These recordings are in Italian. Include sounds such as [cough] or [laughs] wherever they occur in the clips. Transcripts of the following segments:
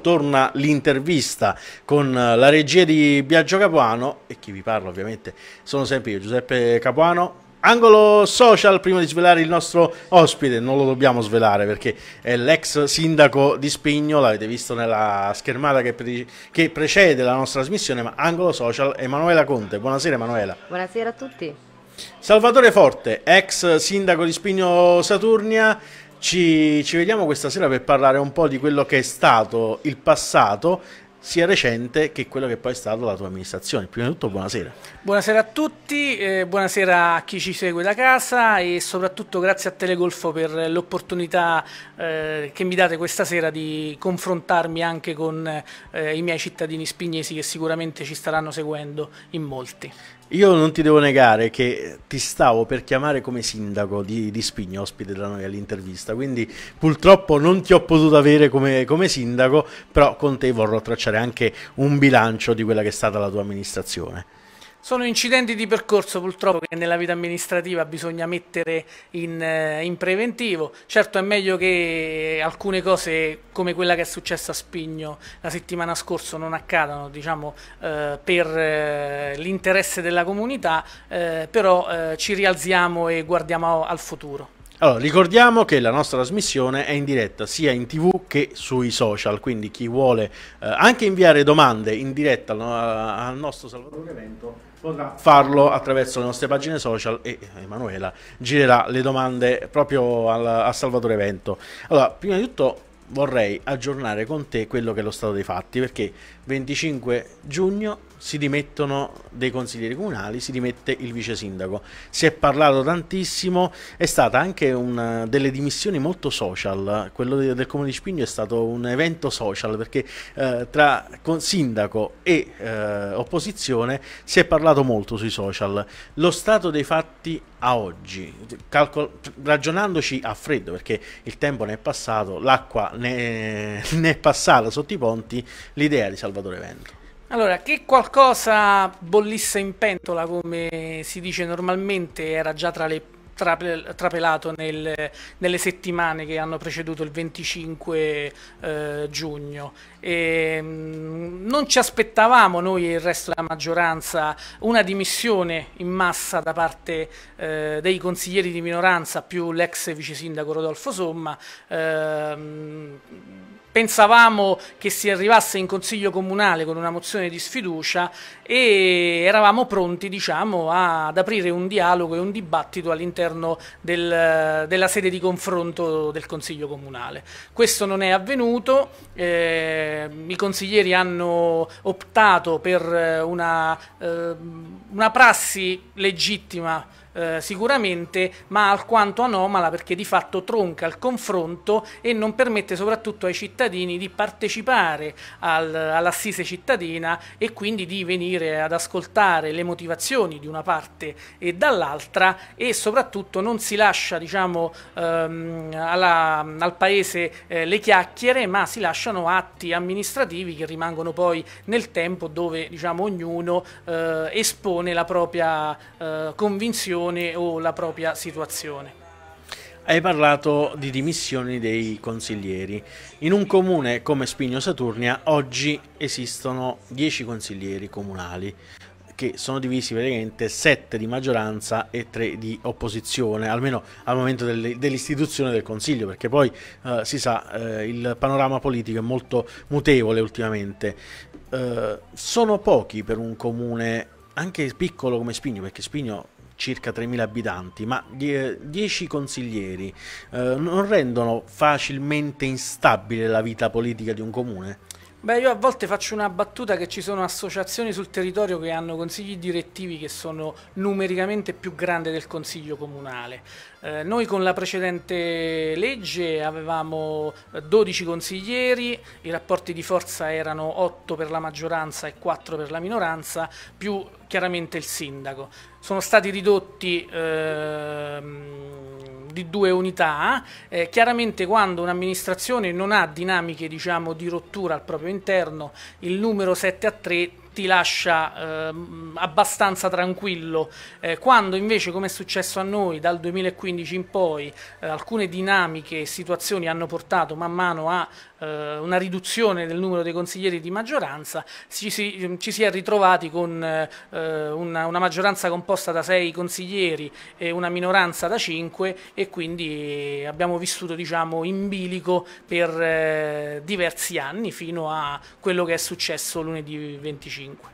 torna l'intervista con eh, la regia di Biagio Capuano e chi vi parla ovviamente sono sempre io Giuseppe Capuano Angolo social, prima di svelare il nostro ospite, non lo dobbiamo svelare perché è l'ex sindaco di Spigno, l'avete visto nella schermata che, pre che, precede la nostra trasmissione, ma Angolo social, Emanuela Conte. Buonasera Emanuela. Buonasera a tutti. Salvatore Forte, ex sindaco di Spigno Saturnia, ci, ci, vediamo questa sera per parlare un po' di quello che è stato il passato sia recente che quello che poi è stato la tua amministrazione. Prima di tutto buonasera. Buonasera a tutti, eh, buonasera a chi ci segue da casa e soprattutto grazie a Telegolfo per l'opportunità eh, che mi date questa sera di confrontarmi anche con eh, i miei cittadini spignesi che sicuramente ci staranno seguendo in molti. Io non ti devo negare che ti stavo per chiamare come sindaco di, di Spigno, ospite da noi all'intervista, quindi purtroppo non ti ho potuto avere come, come, sindaco, però con te vorrò tracciare anche un bilancio di quella che è stata la tua amministrazione. Sono incidenti di percorso purtroppo che nella vita amministrativa bisogna mettere in, eh, in, preventivo. Certo è meglio che alcune cose come quella che è successa a Spigno la settimana scorsa non accadano diciamo, eh, per eh, l'interesse della comunità, eh, però eh, ci rialziamo e guardiamo al futuro. Allora, ricordiamo che la nostra trasmissione è in diretta sia in tv che sui social, quindi chi vuole eh, anche inviare domande in diretta al nostro Salvatore Vento potrà farlo attraverso le nostre pagine social e Emanuela girerà le domande proprio al, a Salvatore Vento. Allora, prima di tutto vorrei aggiornare con te quello che è lo stato dei fatti perché 25 giugno si dimettono dei consiglieri comunali, si dimette il vice sindaco. Si è parlato tantissimo, è stata anche una delle dimissioni molto social, quello del comune di Spigno è stato un evento social perché eh, tra sindaco e eh, opposizione si è parlato molto sui social. Lo stato dei fatti a oggi, ragionandoci a freddo perché il tempo ne è passato, l'acqua ne, [laughs] ne, è passata sotto i ponti, l'idea di salvare Salvatore Vento. Allora, che qualcosa bollisse in pentola, come si dice normalmente, era già tra le, trapelato nel, nelle settimane che hanno preceduto il 25 eh, giugno. E, mm, non ci aspettavamo noi e il resto della maggioranza una dimissione in massa da parte eh, dei consiglieri di minoranza più l'ex vice sindaco Rodolfo Somma. Ehm, Pensavamo che si arrivasse in Consiglio Comunale con una mozione di sfiducia e eravamo pronti diciamo, ad aprire un dialogo e un dibattito all'interno del, della sede di confronto del Consiglio Comunale. Questo non è avvenuto, eh, i consiglieri hanno optato per una, eh, una prassi legittima eh, sicuramente, ma alquanto anomala perché di fatto tronca il confronto e non permette soprattutto ai cittadini di partecipare al, all'assise cittadina e quindi di venire ad ascoltare le motivazioni di una parte e dall'altra e soprattutto non si lascia diciamo, ehm, alla, al paese eh, le chiacchiere, ma si lasciano atti amministrativi che rimangono poi nel tempo dove diciamo, ognuno eh, espone la propria eh, convinzione opinione o la propria situazione. Hai parlato di dimissioni dei consiglieri. In un comune come Spigno Saturnia oggi esistono 10 consiglieri comunali che sono divisi praticamente 7 di maggioranza e 3 di opposizione, almeno al momento dell'istituzione del Consiglio, perché poi eh, si sa eh, il panorama politico è molto mutevole ultimamente. Eh, sono pochi per un comune anche piccolo come Spigno, perché Spigno circa 3.000 abitanti, ma 10 consiglieri eh, non rendono facilmente instabile la vita politica di un comune? Beh, io a volte faccio una battuta che ci sono associazioni sul territorio che hanno consigli direttivi che sono numericamente più grandi del consiglio comunale. Eh, noi con la precedente legge avevamo 12 eh, consiglieri, i rapporti di forza erano 8 per la maggioranza e 4 per la minoranza, più chiaramente il sindaco. Sono stati ridotti ehm, di due unità, eh, chiaramente quando un'amministrazione non ha dinamiche diciamo, di rottura al proprio interno, il numero 7 a 3 ti lascia eh, abbastanza tranquillo, eh, quando invece come è successo a noi dal 2015 in poi eh, alcune dinamiche e situazioni hanno portato man mano a eh, una riduzione del numero dei consiglieri di maggioranza, ci si, ci si è ritrovati con eh, una, una, maggioranza composta da sei consiglieri e una minoranza da cinque e quindi abbiamo vissuto diciamo, in bilico per eh, diversi anni fino a quello che è successo lunedì 25.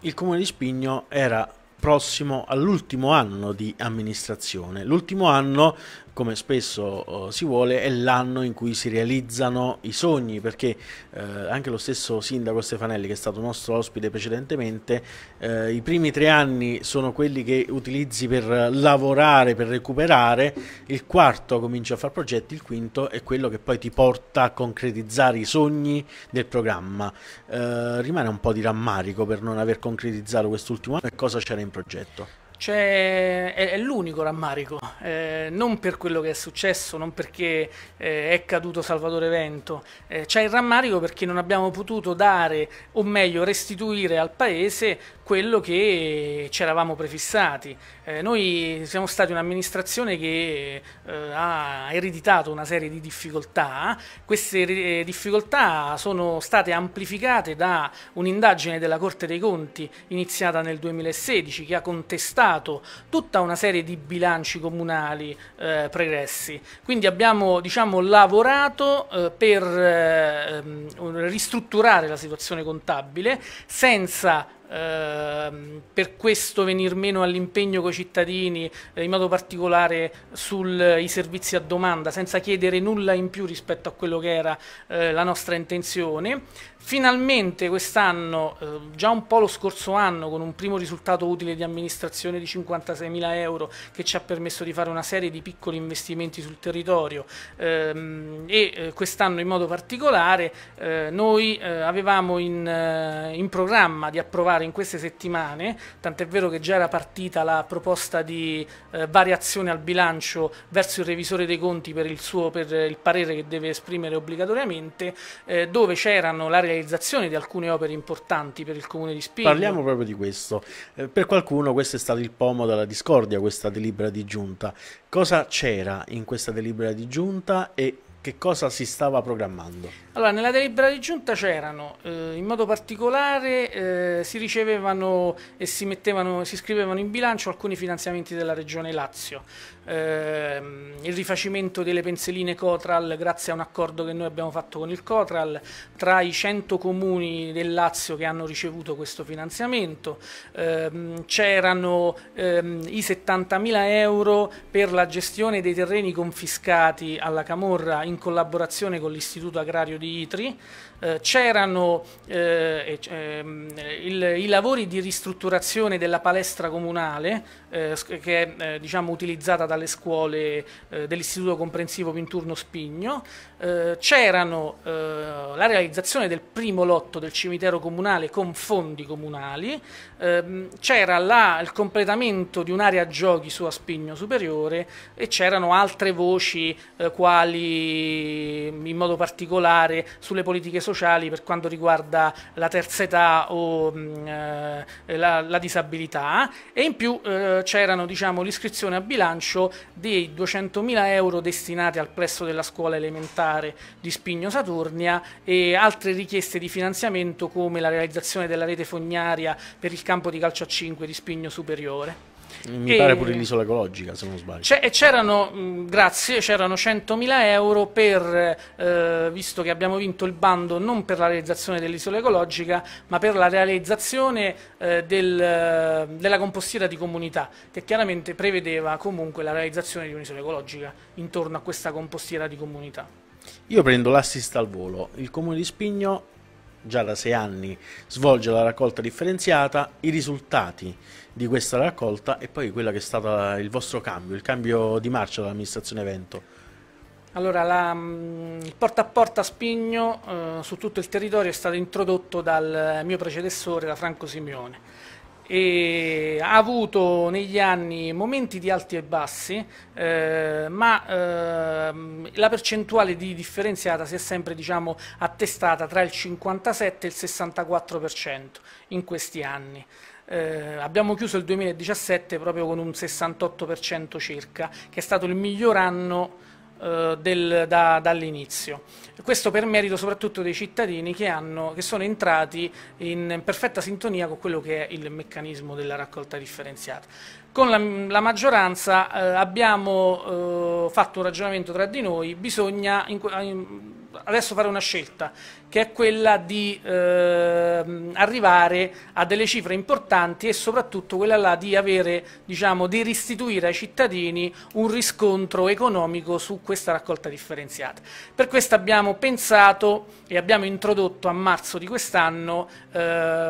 Il comune di Spigno era prossimo all'ultimo anno di amministrazione, l'ultimo anno come spesso eh, si vuole, è l'anno in cui si realizzano i sogni, perché eh, anche lo stesso sindaco Stefanelli, che è stato nostro ospite precedentemente, eh, i primi tre anni sono quelli che utilizzi per lavorare, per recuperare, il quarto cominci a fare progetti, il quinto è quello che poi ti porta a concretizzare i sogni del programma. Eh, rimane un po' di rammarico per non aver concretizzato quest'ultimo anno e cosa c'era in progetto. Cioè, è, è l'unico rammarico, eh, non per quello che è successo, non perché eh, è caduto Salvatore Vento, eh, c'è il rammarico perché non abbiamo potuto dare, o meglio restituire al Paese quello che ci eravamo prefissati, eh, noi siamo stati un'amministrazione che eh, ha ereditato una serie di difficoltà, queste eh, difficoltà sono state amplificate da un'indagine della Corte dei Conti iniziata nel 2016 che ha contestato tutta una serie di bilanci comunali eh, pregressi, quindi abbiamo diciamo, lavorato eh, per eh, ehm, ristrutturare la situazione contabile senza Ehm, per questo venir meno all'impegno con i cittadini, eh, in modo particolare sui eh, servizi a domanda, senza chiedere nulla in più rispetto a quello che era eh, la nostra intenzione. Finalmente quest'anno, eh, già un po' lo scorso anno, con un primo risultato utile di amministrazione di 56.000 euro che ci ha permesso di fare una serie di piccoli investimenti sul territorio ehm, e eh, quest'anno in modo particolare eh, noi avevamo in, in, programma di approvare in queste settimane, tant'è vero che già era partita la proposta di variazione al bilancio verso il revisore dei conti per il, suo, per il parere che deve esprimere obbligatoriamente, dove c'erano l'area realizzazione di alcune opere importanti per il comune di Spigno. Parliamo proprio di questo. Eh, per qualcuno questo è stato il pomo della discordia, questa delibera di giunta. Cosa c'era in questa delibera di giunta e che cosa si stava programmando? Allora, nella delibera di giunta c'erano, eh, in modo particolare, eh, si ricevevano e si, mettevano, si scrivevano in bilancio alcuni finanziamenti della regione Lazio, eh, il rifacimento delle penseline Cotral grazie a un accordo che noi abbiamo fatto con il Cotral, tra i 100 comuni del Lazio che hanno ricevuto questo finanziamento, ehm, c'erano ehm, i 70.000 euro per la gestione dei terreni confiscati alla Camorra in in collaborazione con l'Istituto Agrario di Itri eh, c'erano eh, eh, i lavori di ristrutturazione della palestra comunale eh, che è eh, diciamo, utilizzata dalle scuole dell'Istituto Comprensivo Pinturno Spigno, c'erano la realizzazione del primo lotto del cimitero comunale con fondi comunali, ehm, c'era il completamento di un'area giochi su Aspigno Superiore e c'erano altre voci quali in modo particolare sulle politiche sociali sociali per quanto riguarda la terza età o mh, mm, eh, la, la, disabilità e in più eh, c'erano diciamo, l'iscrizione a bilancio dei 200.000 euro destinati al plesso della scuola elementare di Spigno Saturnia e altre richieste di finanziamento come la realizzazione della rete fognaria per il campo di calcio a 5 di Spigno Superiore. Mi e... pare pure l'isola ecologica, se non sbaglio. e c'erano, mm, grazie, c'erano 100.000 euro per, eh, visto che abbiamo vinto il bando non per la realizzazione dell'isola ecologica, ma per la realizzazione eh, del, eh, della compostiera di comunità, che chiaramente prevedeva comunque la realizzazione di un'isola ecologica intorno a questa compostiera di comunità. Io prendo l'assist al volo, il comune di Spigno già da sei anni svolge la raccolta differenziata, i risultati di questa raccolta e poi quello che è stato il vostro cambio, il cambio di marcia dell'amministrazione Vento. Allora, la, mm, il porta a porta a Spigno eh, su tutto il territorio è stato introdotto dal mio predecessore, da Franco Simeone e ha avuto negli anni momenti di alti e bassi, eh, ma eh, la percentuale di differenziata si è sempre diciamo, attestata tra il 57 e il 64% in questi anni. Eh, abbiamo chiuso il 2017 proprio con un 68% circa, che è stato il miglior anno eh, del, da, dall'inizio. Questo per merito soprattutto dei cittadini che, hanno, che sono entrati in perfetta sintonia con quello che è il meccanismo della raccolta differenziata. Con la, la maggioranza eh, abbiamo eh, fatto un ragionamento tra di noi, bisogna in, in, adesso fare una scelta, che è quella di eh, arrivare a delle cifre importanti e soprattutto quella là di, avere, diciamo, di restituire ai cittadini un riscontro economico su questa raccolta differenziata. Per questo abbiamo pensato e abbiamo introdotto a marzo di quest'anno eh,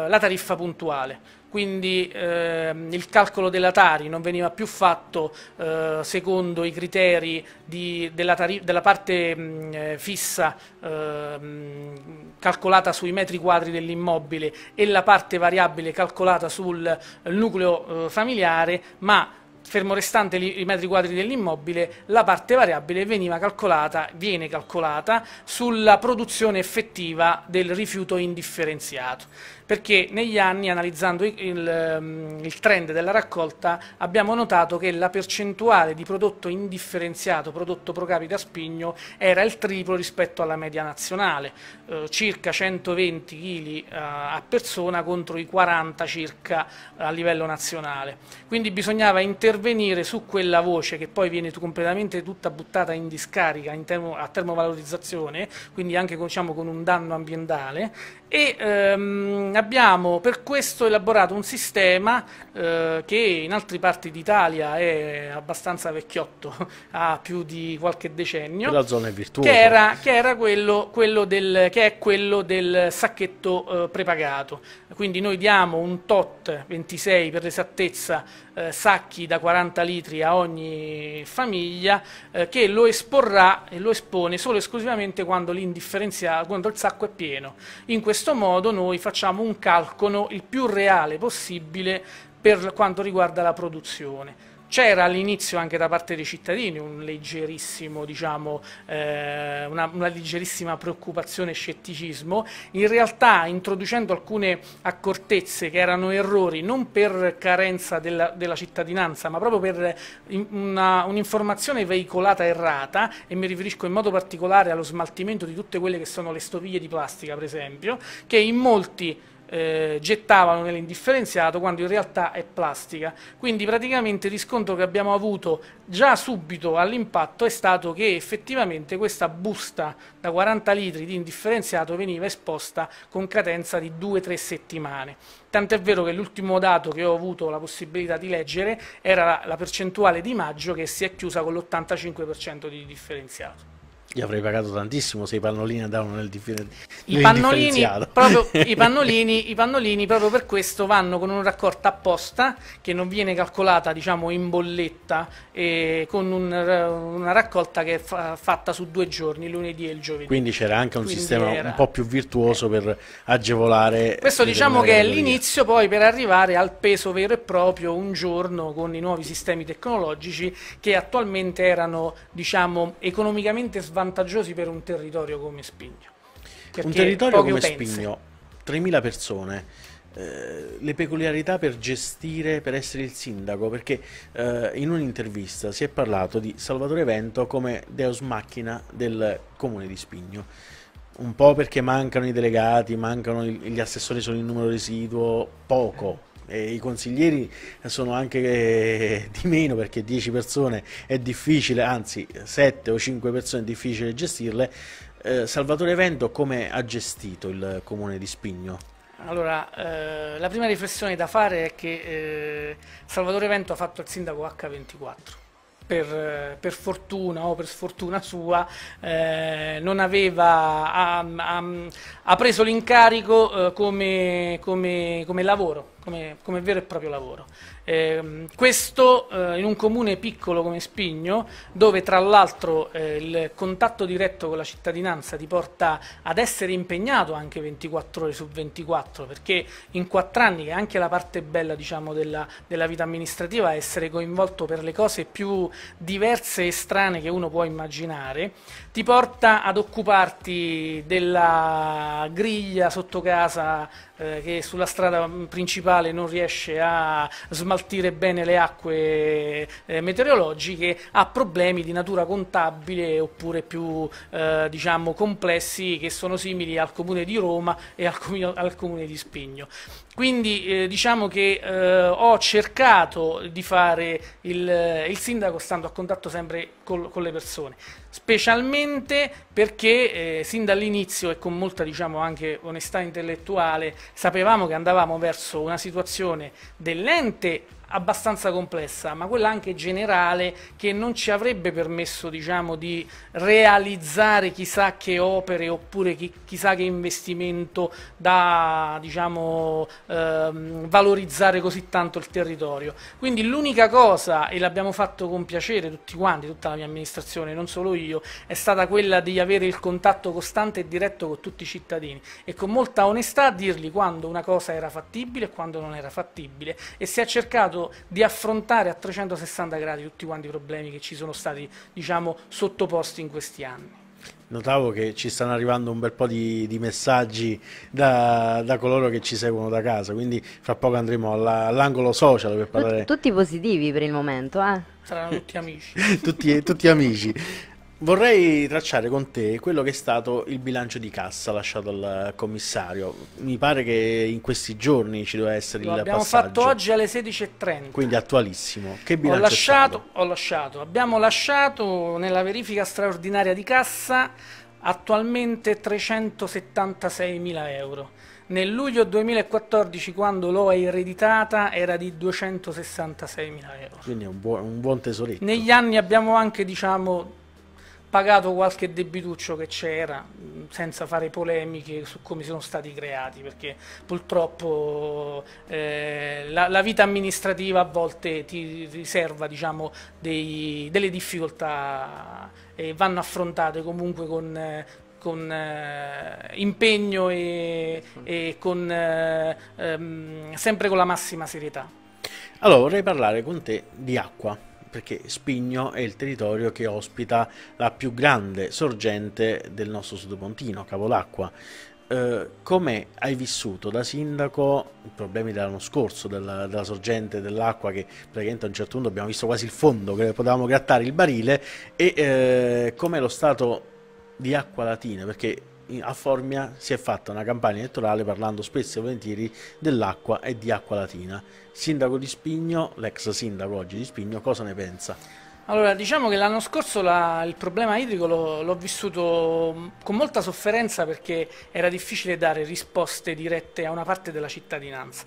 la tariffa puntuale quindi ehm, il calcolo della Tari non veniva più fatto eh, secondo i criteri di, della, della, parte mh, mm, eh, fissa ehm, calcolata sui metri quadri dell'immobile e la parte variabile calcolata sul eh, nucleo eh, familiare, ma fermo restante i metri quadri dell'immobile, la parte variabile calcolata, viene calcolata sulla produzione effettiva del rifiuto indifferenziato perché negli anni, analizzando il, ehm, il, trend della raccolta, abbiamo notato che la percentuale di prodotto indifferenziato, prodotto pro capita spigno, era il triplo rispetto alla media nazionale, eh, circa 120 kg eh, a persona contro i 40 circa eh, a livello nazionale. Quindi bisognava intervenire su quella voce che poi viene completamente tutta buttata in discarica in termo, a termovalorizzazione, quindi anche diciamo, con un danno ambientale, e ehm, abbiamo per questo elaborato un sistema eh, che in altre parti d'Italia è abbastanza vecchiotto, [laughs] ha più di qualche decennio, che, era, che, era quello, quello del, che è quello del sacchetto eh, prepagato. Quindi noi diamo un tot, 26 per l'esattezza, eh, sacchi da 40 litri a ogni famiglia eh, che lo esporrà e lo espone solo e esclusivamente quando, quando il sacco è pieno. In questo questo modo noi facciamo un calcolo il più reale possibile per quanto riguarda la produzione. C'era all'inizio anche da parte dei cittadini un diciamo, eh, una, una leggerissima preoccupazione e scetticismo, in realtà introducendo alcune accortezze che erano errori non per carenza della, della cittadinanza ma proprio per un'informazione veicolata errata e mi riferisco in modo particolare allo smaltimento di tutte quelle che sono le stoviglie di plastica per esempio, che in molti eh, gettavano nell'indifferenziato quando in realtà è plastica. Quindi praticamente il riscontro che abbiamo avuto già subito all'impatto è stato che effettivamente questa busta da 40 litri di indifferenziato veniva esposta con cadenza di 2-3 settimane. Tant'è vero che l'ultimo dato che ho avuto la possibilità di leggere era la percentuale di maggio che si è chiusa con l'85% di differenziato. Gli avrei pagato tantissimo se i pannolini andavano nel, differ- I [laughs] i, pannolini, I pannolini proprio per questo vanno con una raccolta apposta che non viene calcolata diciamo, in bolletta, eh, con un, una raccolta che è fa- fatta su due giorni, lunedì e il giovedì. Quindi c'era anche un Quindi sistema era... un po' più virtuoso per agevolare. Questo diciamo che è l'inizio poi per arrivare al peso vero e proprio un giorno con i nuovi sistemi tecnologici che attualmente erano diciamo, economicamente svalutati vantaggiosi per un territorio come Spigno. Un territorio come utenze. Spigno, 3.000 persone, eh, le peculiarità per gestire, per essere il sindaco, perché eh, in un'intervista si è parlato di Salvatore Vento come deus macchina del comune di Spigno. Un po' perché mancano i delegati, mancano gli assessori sono in numero residuo, poco i consiglieri sono anche eh, di meno perché 10 persone è difficile, anzi 7 o 5 persone è difficile gestirle. Eh, Salvatore Vento come ha gestito il comune di Spigno? Allora, eh, la prima riflessione da fare è che eh, Salvatore Vento ha fatto il sindaco H24. Per, per, fortuna o per sfortuna sua, eh, non aveva, ha, ha, ha preso l'incarico eh, come, come, come lavoro come, come vero e proprio lavoro. Eh, questo eh, in un comune piccolo come Spigno, dove tra l'altro eh, il contatto diretto con la cittadinanza ti porta ad essere impegnato anche 24 ore su 24, perché in quattro anni, che è anche la parte bella diciamo, della, della vita amministrativa, essere coinvolto per le cose più diverse e strane che uno può immaginare, ti porta ad occuparti della griglia sotto casa eh, che sulla strada principale non riesce a smaltire bene le acque eh, meteorologiche, a problemi di natura contabile oppure più eh, diciamo, complessi che sono simili al comune di Roma e al, com al comune di Spigno. Quindi eh, diciamo che eh, ho cercato di fare il, il sindaco stando a contatto sempre con, con le persone, specialmente perché eh, sin dall'inizio e con molta diciamo, anche onestà intellettuale sapevamo che andavamo verso una situazione dell'ente abbastanza complessa, ma quella anche generale che non ci avrebbe permesso diciamo, di realizzare chissà che opere oppure chi, chissà che investimento da diciamo, ehm, valorizzare così tanto il territorio. Quindi l'unica cosa, e l'abbiamo fatto con piacere tutti quanti, tutta la mia amministrazione, non solo io, è stata quella di avere il contatto costante e diretto con tutti i cittadini e con molta onestà dirgli quando una cosa era fattibile e quando non era fattibile e si è cercato di affrontare a 360 gradi tutti quanti i problemi che ci sono stati diciamo, sottoposti in questi anni. Notavo che ci stanno arrivando un bel po' di, di messaggi da, da, coloro che ci seguono da casa, quindi fra poco andremo all'angolo all social per parlare. Tutti positivi per il momento, eh? Saranno tutti amici. [laughs] tutti, tutti amici. Vorrei tracciare con te quello che è stato il bilancio di cassa lasciato al commissario. Mi pare che in questi giorni ci doveva essere Lo il abbiamo passaggio. Abbiamo fatto oggi alle 16.30. Quindi attualissimo. Che bilancio ho lasciato, ho lasciato, Abbiamo lasciato nella verifica straordinaria di cassa attualmente 376 mila euro. Nel luglio 2014, quando l'ho ereditata, era di 266 mila euro. Quindi è un, buon, un buon tesoretto. Negli anni abbiamo anche, diciamo pagato qualche debituccio che c'era, mm, senza fare polemiche su come sono stati creati, perché purtroppo eh, la, la, vita amministrativa a volte ti riserva diciamo, dei, delle difficoltà e vanno affrontate comunque con, con eh, impegno e, mhm. e con, eh, ehm, sempre con la massima serietà. Allora vorrei parlare con te di acqua perché Spigno è il territorio che ospita la più grande sorgente del nostro Sudopontino, Cavolacqua. Eh, come hai vissuto da sindaco i problemi dell'anno scorso della, della sorgente dell'acqua che praticamente a un certo punto abbiamo visto quasi il fondo che potevamo grattare il barile e eh, come lo stato di acqua latina perché a Formia si è fatta una campagna elettorale parlando spesso e volentieri dell'acqua e di acqua latina. Sindaco di Spigno, l'ex sindaco oggi di Spigno, cosa ne pensa? Allora, diciamo che l'anno scorso la, il problema idrico l'ho vissuto mm, con molta sofferenza perché era difficile dare risposte dirette a una parte della cittadinanza.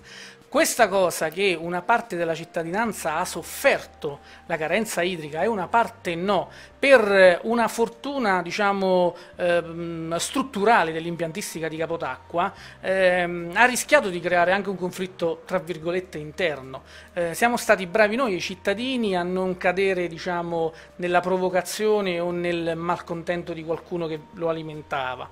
Questa cosa che una parte della cittadinanza ha sofferto la carenza idrica e una parte no, per una fortuna diciamo, ehm, strutturale dell'impiantistica di Capotacqua, ehm, ha rischiato di creare anche un conflitto tra virgolette interno. Eh, siamo stati bravi noi, i cittadini, a non cadere diciamo, nella provocazione o nel malcontento di qualcuno che lo alimentava.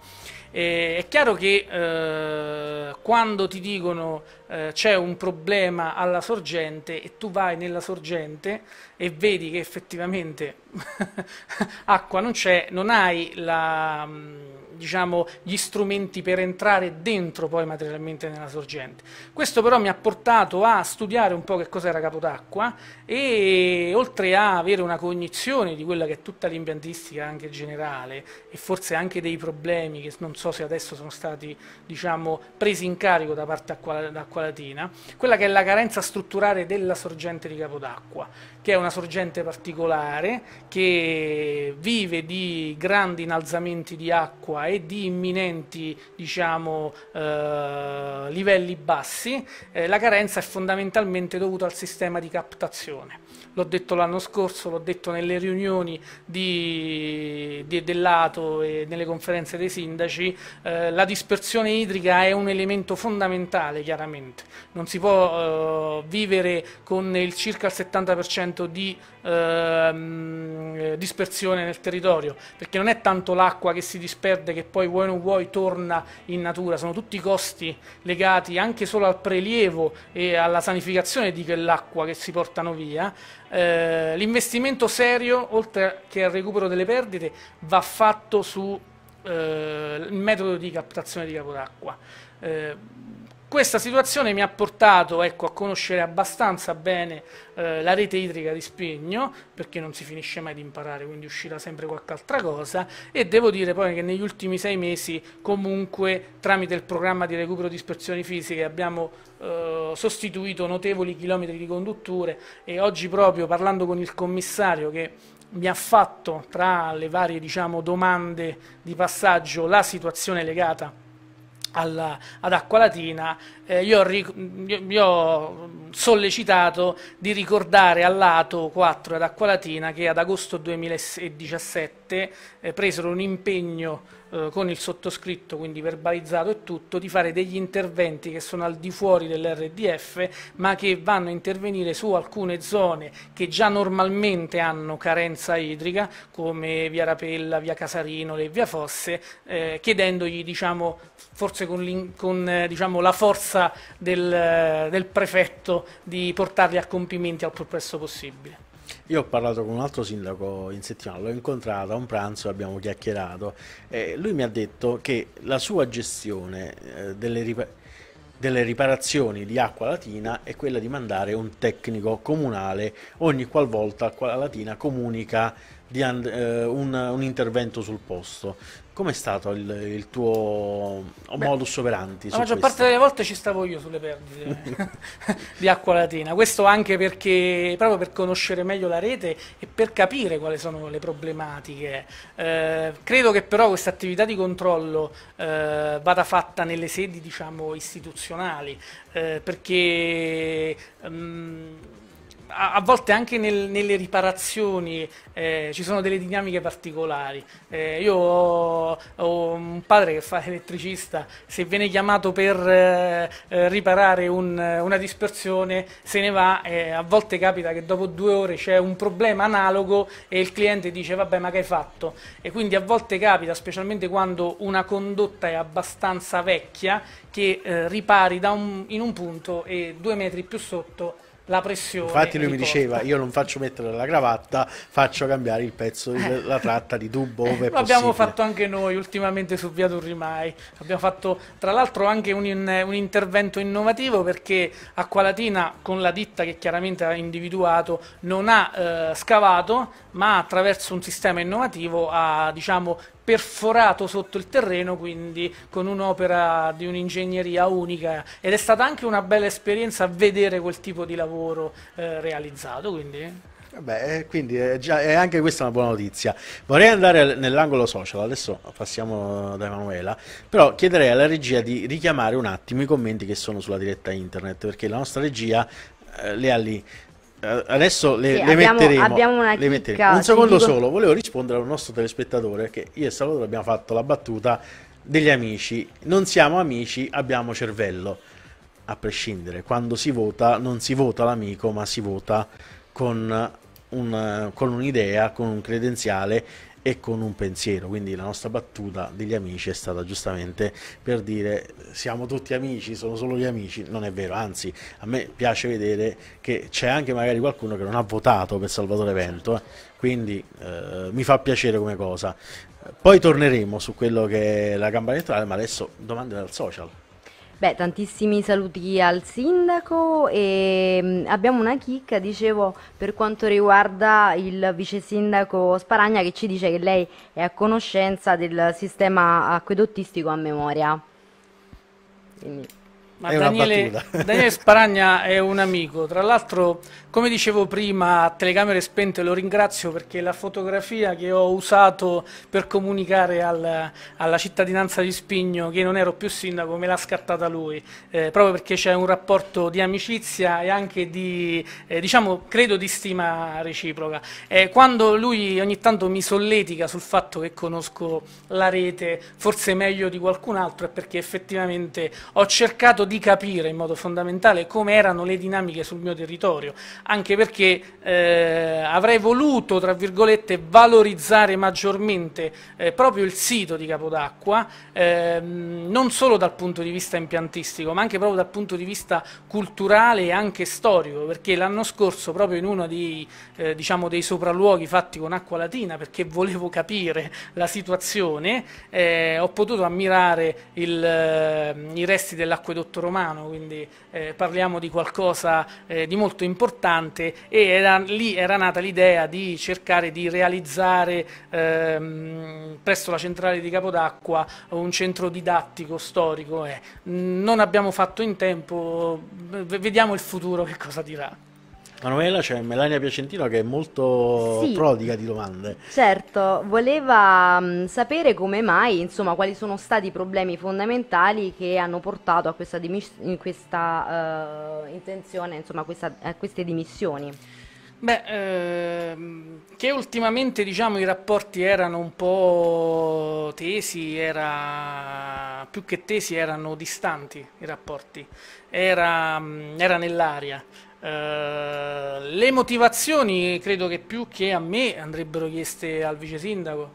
E è chiaro che eh, quando ti dicono eh, c'è un problema alla sorgente e tu vai nella sorgente e vedi che effettivamente [laughs] acqua non c'è, non hai la... Mh, mm, diciamo, gli strumenti per entrare dentro poi materialmente nella sorgente. Questo però mi ha portato a studiare un po' che cos'era capodacqua e oltre a avere una cognizione di quella che è tutta l'impiantistica anche generale e forse anche dei problemi che non so se adesso sono stati diciamo, presi in carico da parte d'acqua latina, quella che è la carenza strutturale della sorgente di capodacqua, che è una sorgente particolare che vive di grandi innalzamenti di acqua e di imminenti diciamo, eh, livelli bassi, eh, la carenza è fondamentalmente dovuta al sistema di captazione l'ho detto l'anno scorso, l'ho detto nelle riunioni di, di, dell'Ato e nelle conferenze dei sindaci, eh, la dispersione idrica è un elemento fondamentale chiaramente, non si può eh, vivere con il circa il 70% di ehm, eh, dispersione nel territorio, perché non è tanto l'acqua che si disperde che poi vuoi o non vuoi torna in natura, sono tutti costi legati anche solo al prelievo e alla sanificazione di quell'acqua che si portano via, eh, l'investimento serio, oltre che al recupero delle perdite, va fatto sul eh, metodo di captazione di capodacqua. Eh, questa situazione mi ha portato ecco, a conoscere abbastanza bene eh, la rete idrica di Spigno, perché non si finisce mai di imparare, quindi uscirà sempre qualche altra cosa, e devo dire poi che negli ultimi sei mesi comunque tramite il programma di recupero di dispersioni fisiche abbiamo eh, sostituito notevoli chilometri di condutture e oggi proprio parlando con il commissario che mi ha fatto tra le varie diciamo, domande di passaggio la situazione legata alla, ad Acqua Latina eh, io, io, ho sollecitato di ricordare lato 4 ad Acqua Latina che ad agosto 2017 eh, presero un impegno eh, con il sottoscritto, quindi verbalizzato e tutto, di fare degli interventi che sono al di fuori dell'RDF, ma che vanno a intervenire su alcune zone che già normalmente hanno carenza idrica, come via Rapella, via Casarino e via Fosse, eh, chiedendogli, diciamo, forse con, con eh, diciamo, la forza richiesta del, eh, del prefetto di portarli a compimento al più presto possibile. Io ho parlato con un altro sindaco in settimana, l'ho incontrato a un pranzo, abbiamo chiacchierato e lui mi ha detto che la sua gestione eh, delle, ripar delle riparazioni di acqua latina è quella di mandare un tecnico comunale ogni qualvolta acqua latina comunica di eh, un, un intervento sul posto. Com'è stato il, il tuo Beh, modus operandi? La maggior parte delle volte ci stavo io sulle perdite [laughs] di acqua latina. Questo anche perché, proprio per conoscere meglio la rete e per capire quali sono le problematiche. Eh, credo che però questa attività di controllo eh, vada fatta nelle sedi diciamo, istituzionali, eh, perché... Mh, mm, a, volte anche nel, nelle riparazioni eh, ci sono delle dinamiche particolari. Eh, io ho, ho, un padre che fa elettricista, se viene chiamato per eh, eh riparare un, una dispersione se ne va, a volte capita che dopo due ore c'è un problema analogo e il cliente dice vabbè ma che hai fatto? E quindi a volte capita, specialmente quando una condotta è abbastanza vecchia, che eh, ripari un, in un punto e due metri più sotto la pressione. Infatti lui mi diceva, io non faccio mettere la cravatta, faccio cambiare il pezzo, della eh. tratta di tubo ove Lo [laughs] abbiamo fatto anche noi ultimamente su Via Turrimai, abbiamo fatto tra l'altro anche un, un, intervento innovativo perché Acqualatina con la ditta che chiaramente ha individuato non ha eh, scavato ma attraverso un sistema innovativo ha diciamo, perforato sotto il terreno, quindi con un'opera di un'ingegneria unica ed è stata anche una bella esperienza vedere quel tipo di lavoro eh, realizzato. Quindi. Beh, quindi è, già, è anche questa una buona notizia. Vorrei andare nell'angolo social, adesso passiamo da Emanuela, però chiederei alla regia di richiamare un attimo i commenti che sono sulla diretta internet, perché la nostra regia eh, le ha lì. Eh, adesso le, sì, le abbiamo, metteremo. Abbiamo una le metteremo. Un secondo dico... solo, volevo rispondere al nostro telespettatore che io e Salvatore abbiamo fatto la battuta degli amici. Non siamo amici, abbiamo cervello. A prescindere, quando si vota non si vota l'amico, ma si vota con, un, con un'idea, con un credenziale e con un pensiero. Quindi la nostra battuta degli amici è stata giustamente per dire siamo tutti amici, sono solo gli amici. Non è vero, anzi a me piace vedere che c'è anche magari qualcuno che non ha votato per Salvatore Vento, eh. quindi eh, mi fa piacere come cosa. Poi torneremo su quello che è la campagna elettorale, ma adesso domande dal social. Beh, tantissimi saluti al sindaco e mm, abbiamo una chicca, dicevo, per quanto riguarda il vice sindaco Sparagna che ci dice che lei è a conoscenza del sistema acquedottistico a memoria. Quindi. Ma Daniele, [laughs] Daniele, Sparagna è un amico, tra l'altro come dicevo prima a telecamere spente lo ringrazio perché la fotografia che ho usato per comunicare al, alla cittadinanza di Spigno che non ero più sindaco me l'ha scattata lui, eh, proprio perché c'è un rapporto di amicizia e anche di, eh, diciamo, credo di stima reciproca. Eh, quando lui ogni tanto mi solletica sul fatto che conosco la rete forse meglio di qualcun altro è perché effettivamente ho cercato cercato di capire in modo fondamentale come erano le dinamiche sul mio territorio, anche perché eh, avrei voluto, tra virgolette, valorizzare maggiormente eh, proprio il sito di Capodacqua, ehm, non solo dal punto di vista impiantistico, ma anche proprio dal punto di vista culturale e anche storico, perché l'anno scorso, proprio in uno dei, eh, diciamo, dei sopralluoghi fatti con acqua latina, perché volevo capire la situazione, eh, ho potuto ammirare il, eh, i resti dell'acquedotto diritto romano, quindi eh, parliamo di qualcosa eh, di molto importante e era, lì era nata l'idea di cercare di realizzare ehm, presso la centrale di Capodacqua un centro didattico storico. Eh, non abbiamo fatto in tempo, vediamo il futuro che cosa dirà. Manuela c'è Melania Piacentino che è molto sì. prodiga di domande. Certo, voleva mm, sapere come mai, insomma, quali sono stati i problemi fondamentali che hanno portato a questa, in questa uh, intenzione, insomma, questa, a queste dimissioni. Beh, ehm, che ultimamente diciamo, i rapporti erano un po' tesi, era... più che tesi erano distanti i rapporti, era, mm, era nell'aria. Eh, le motivazioni credo che più che a me andrebbero chieste al vice sindaco,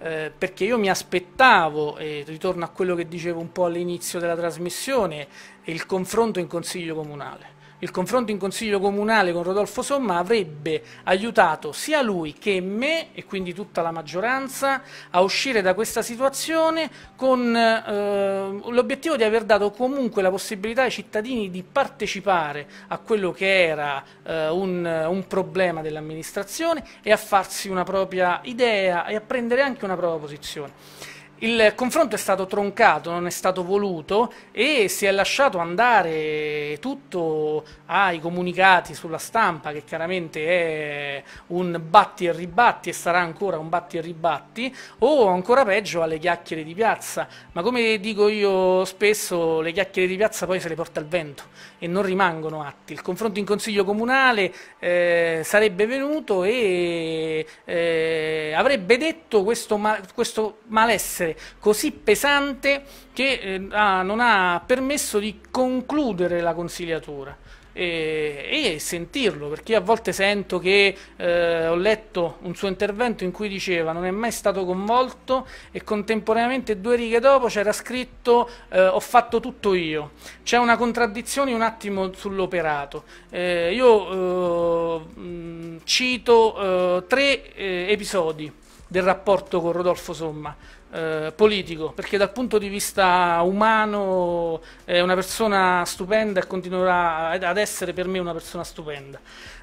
eh, perché io mi aspettavo, e ritorno a quello che dicevo un po' all'inizio della trasmissione, il confronto in consiglio comunale il confronto in consiglio comunale con Rodolfo Somma avrebbe aiutato sia lui che me e quindi tutta la maggioranza a uscire da questa situazione con eh, l'obiettivo di aver dato comunque la possibilità ai cittadini di partecipare a quello che era eh, un, un problema dell'amministrazione e a farsi una propria idea e a prendere anche una propria posizione. Il confronto è stato troncato, non è stato voluto e si è lasciato andare tutto ai comunicati sulla stampa, che chiaramente è un batti e ribatti e sarà ancora un batti e ribatti, o ancora peggio alle chiacchiere di piazza. Ma come dico io spesso, le chiacchiere di piazza poi se le porta il vento e non rimangono atti. Il confronto in consiglio comunale eh, sarebbe venuto e eh, avrebbe detto questo, ma questo malessere così pesante che eh, ah, non ha permesso di concludere la consigliatura. E, e, sentirlo perché io a volte sento che eh, ho letto un suo intervento in cui diceva non è mai stato coinvolto e contemporaneamente due righe dopo c'era scritto eh, ho fatto tutto io c'è una contraddizione un attimo sull'operato eh, io eh, cito eh, tre eh, episodi del rapporto con Rodolfo Somma eh, politico, perché dal punto di vista umano è una persona stupenda e continuerà ad essere per me una persona stupenda.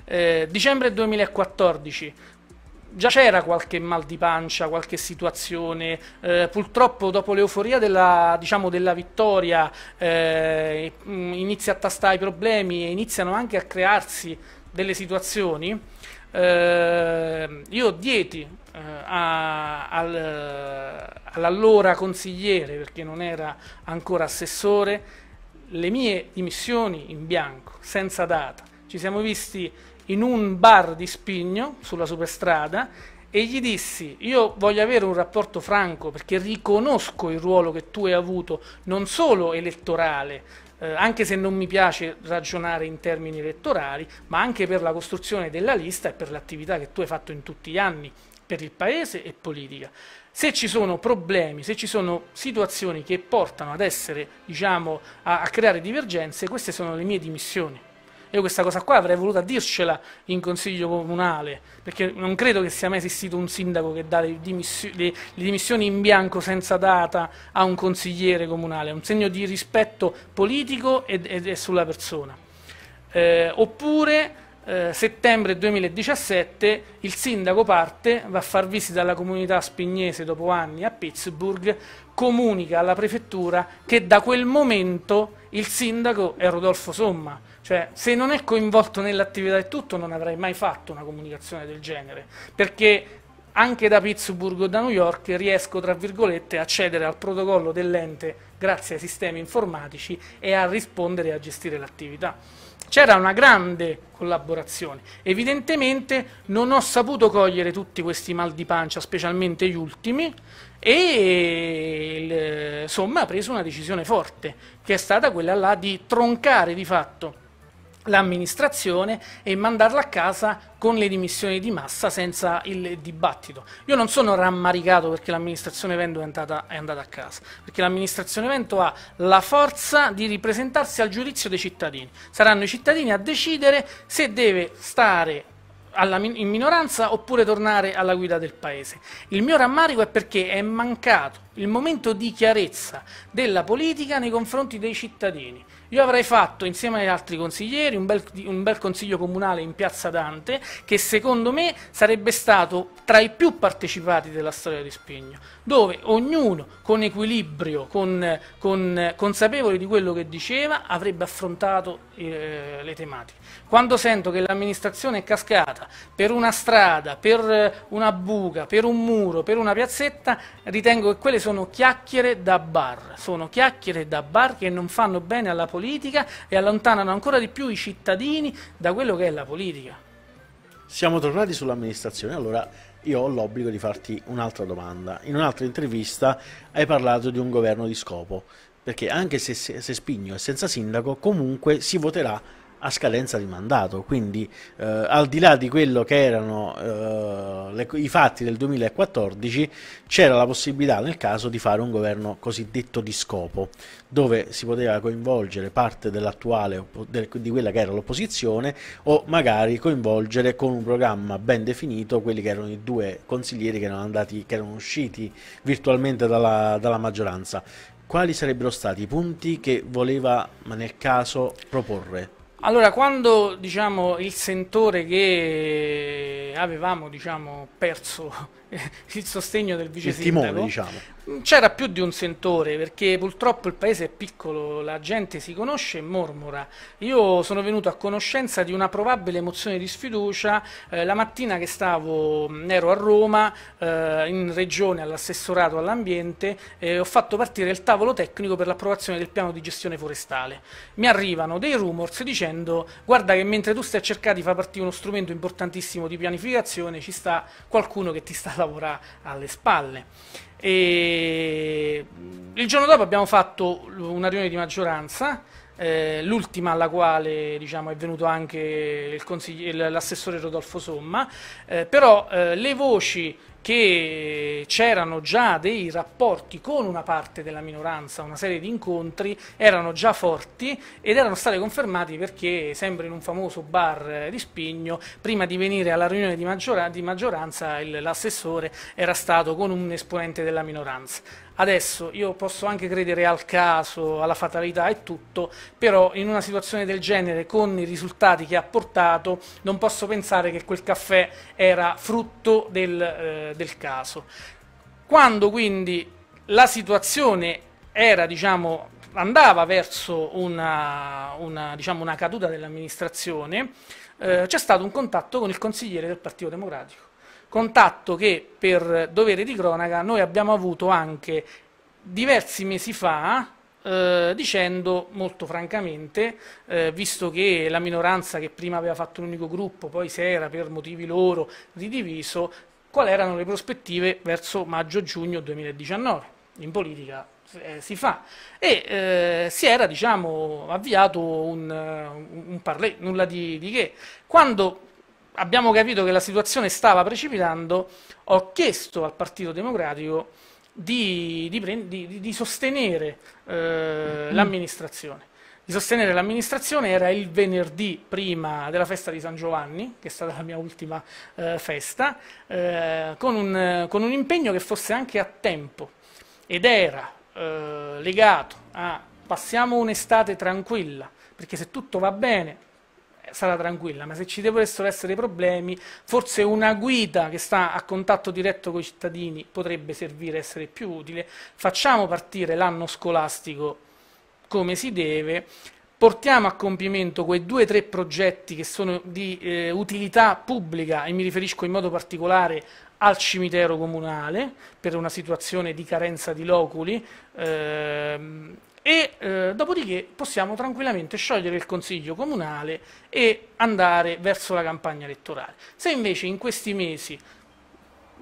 Eh, dicembre 2014, già c'era qualche mal di pancia, qualche situazione. Eh, purtroppo, dopo l'euforia della, diciamo, della vittoria, eh, inizia a tastare i problemi e iniziano anche a crearsi delle situazioni. Eh, io dieti eh, a, al, all'allora consigliere, perché non era ancora assessore, le mie dimissioni in bianco, senza data. Ci siamo visti in un bar di Spigno, sulla superstrada, e gli dissi, io voglio avere un rapporto franco perché riconosco il ruolo che tu hai avuto, non solo elettorale, eh, anche se non mi piace ragionare in termini elettorali, ma anche per la costruzione della lista e per l'attività che tu hai fatto in tutti gli anni, per il paese e politica. Se ci sono problemi, se ci sono situazioni che portano ad essere, diciamo, a, a creare divergenze, queste sono le mie dimissioni. Io questa cosa qua avrei voluto dircela in consiglio comunale, perché non credo che sia mai esistito un sindaco che dà le, dimissi le, le dimissioni in bianco senza data a un consigliere comunale, è un segno di rispetto politico e, e sulla persona. Eh, oppure eh, settembre 2017 il sindaco parte, va a far visita alla comunità spignese dopo anni a Pittsburgh, comunica alla prefettura che da quel momento il sindaco è Rodolfo Somma, cioè se non è coinvolto nell'attività e tutto non avrei mai fatto una comunicazione del genere, perché anche da Pittsburgh o da New York riesco, tra virgolette, a accedere al protocollo dell'ente grazie ai sistemi informatici e a rispondere e a gestire l'attività c'era una grande collaborazione. Evidentemente non ho saputo cogliere tutti questi mal di pancia, specialmente gli ultimi, e eh, insomma ha preso una decisione forte, che è stata quella là di troncare di fatto l'amministrazione e mandarla a casa con le dimissioni di massa senza il dibattito. Io non sono rammaricato perché l'amministrazione Vento è, è andata, a casa, perché l'amministrazione Vento ha la forza di ripresentarsi al giudizio dei cittadini. Saranno i cittadini a decidere se deve stare min in minoranza oppure tornare alla guida del Paese. Il mio rammarico è perché è mancato il momento di chiarezza della politica nei confronti dei cittadini. Io avrei fatto insieme agli altri consiglieri un bel, un bel, consiglio comunale in Piazza Dante che secondo me sarebbe stato tra i più partecipati della storia di Spigno, dove ognuno con equilibrio, con, con consapevole di quello che diceva, avrebbe affrontato eh, le tematiche. Quando sento che l'amministrazione è cascata per una strada, per eh, una buca, per un muro, per una piazzetta, ritengo che quelle sono chiacchiere da bar, sono chiacchiere da bar che non fanno bene alla politica politica e allontanano ancora di più i cittadini da quello che è la politica. Siamo tornati sull'amministrazione, allora io ho l'obbligo di farti un'altra domanda. In un'altra intervista hai parlato di un governo di scopo, perché anche se, se, se Spigno è senza sindaco, comunque si voterà a scadenza di mandato, quindi eh, al di là di quello che erano eh, le, i fatti del 2014 c'era la possibilità nel caso di fare un governo cosiddetto di scopo, dove si poteva coinvolgere parte dell'attuale del, di quella che era l'opposizione o magari coinvolgere con un programma ben definito quelli che erano i due consiglieri che erano, andati, che erano usciti virtualmente dalla, dalla maggioranza. Quali sarebbero stati i punti che voleva nel caso proporre? Allora, quando diciamo, il sentore che avevamo diciamo, perso [laughs] il sostegno del vice il timone, diciamo. Mm, c'era più di un sentore perché purtroppo il paese è piccolo, la gente si conosce e mormora. Io sono venuto a conoscenza di una probabile mozione di sfiducia eh, la mattina che stavo, mm, ero a Roma, eh, in regione all'assessorato all'ambiente, eh, ho fatto partire il tavolo tecnico per l'approvazione del piano di gestione forestale. Mi arrivano dei rumors dicendo guarda che mentre tu stai a cercare di far partire uno strumento importantissimo di pianificazione ci sta qualcuno che ti sta lavora alle spalle. E il giorno dopo abbiamo fatto una riunione di maggioranza eh, l'ultima alla quale diciamo, è venuto anche l'assessore Rodolfo Somma, eh, però eh, le voci che c'erano già dei rapporti con una parte della minoranza, una serie di incontri, erano già forti ed erano state confermate perché, sempre in un famoso bar eh, di Spigno, prima di venire alla riunione di, maggioranza, di maggioranza l'assessore era stato con un esponente della minoranza. Adesso io posso anche credere al caso, alla fatalità e tutto, però in una situazione del genere, con i risultati che ha portato, non posso pensare che quel caffè era frutto del, eh, del caso. Quando quindi la situazione era, diciamo, andava verso una, una, diciamo, una caduta dell'amministrazione, eh, c'è stato un contatto con il consigliere del Partito Democratico contatto che per dovere di cronaca noi abbiamo avuto anche diversi mesi fa, eh, dicendo molto francamente, eh, visto che la minoranza che prima aveva fatto un unico gruppo, poi si era per motivi loro ridiviso, quali erano le prospettive verso maggio-giugno 2019. In politica eh, si fa. E eh, si era, diciamo, avviato un, un parlé, nulla di, di, che. Quando abbiamo capito che la situazione stava precipitando, ho chiesto al Partito Democratico di, di, di, di sostenere eh, l'amministrazione. Di sostenere l'amministrazione era il venerdì prima della festa di San Giovanni, che è stata la mia ultima eh, festa, eh, con, un, con, un, impegno che fosse anche a tempo ed era eh, legato a passiamo un'estate tranquilla, perché se tutto va bene sarà tranquilla, ma se ci dovessero essere problemi, forse una guida che sta a contatto diretto con i cittadini potrebbe servire, essere più utile. Facciamo partire l'anno scolastico come si deve, portiamo a compimento quei due o tre progetti che sono di eh, utilità pubblica e mi riferisco in modo particolare al cimitero comunale per una situazione di carenza di loculi, ehm, e eh, dopodiché possiamo tranquillamente sciogliere il Consiglio Comunale e andare verso la campagna elettorale. Se invece in questi mesi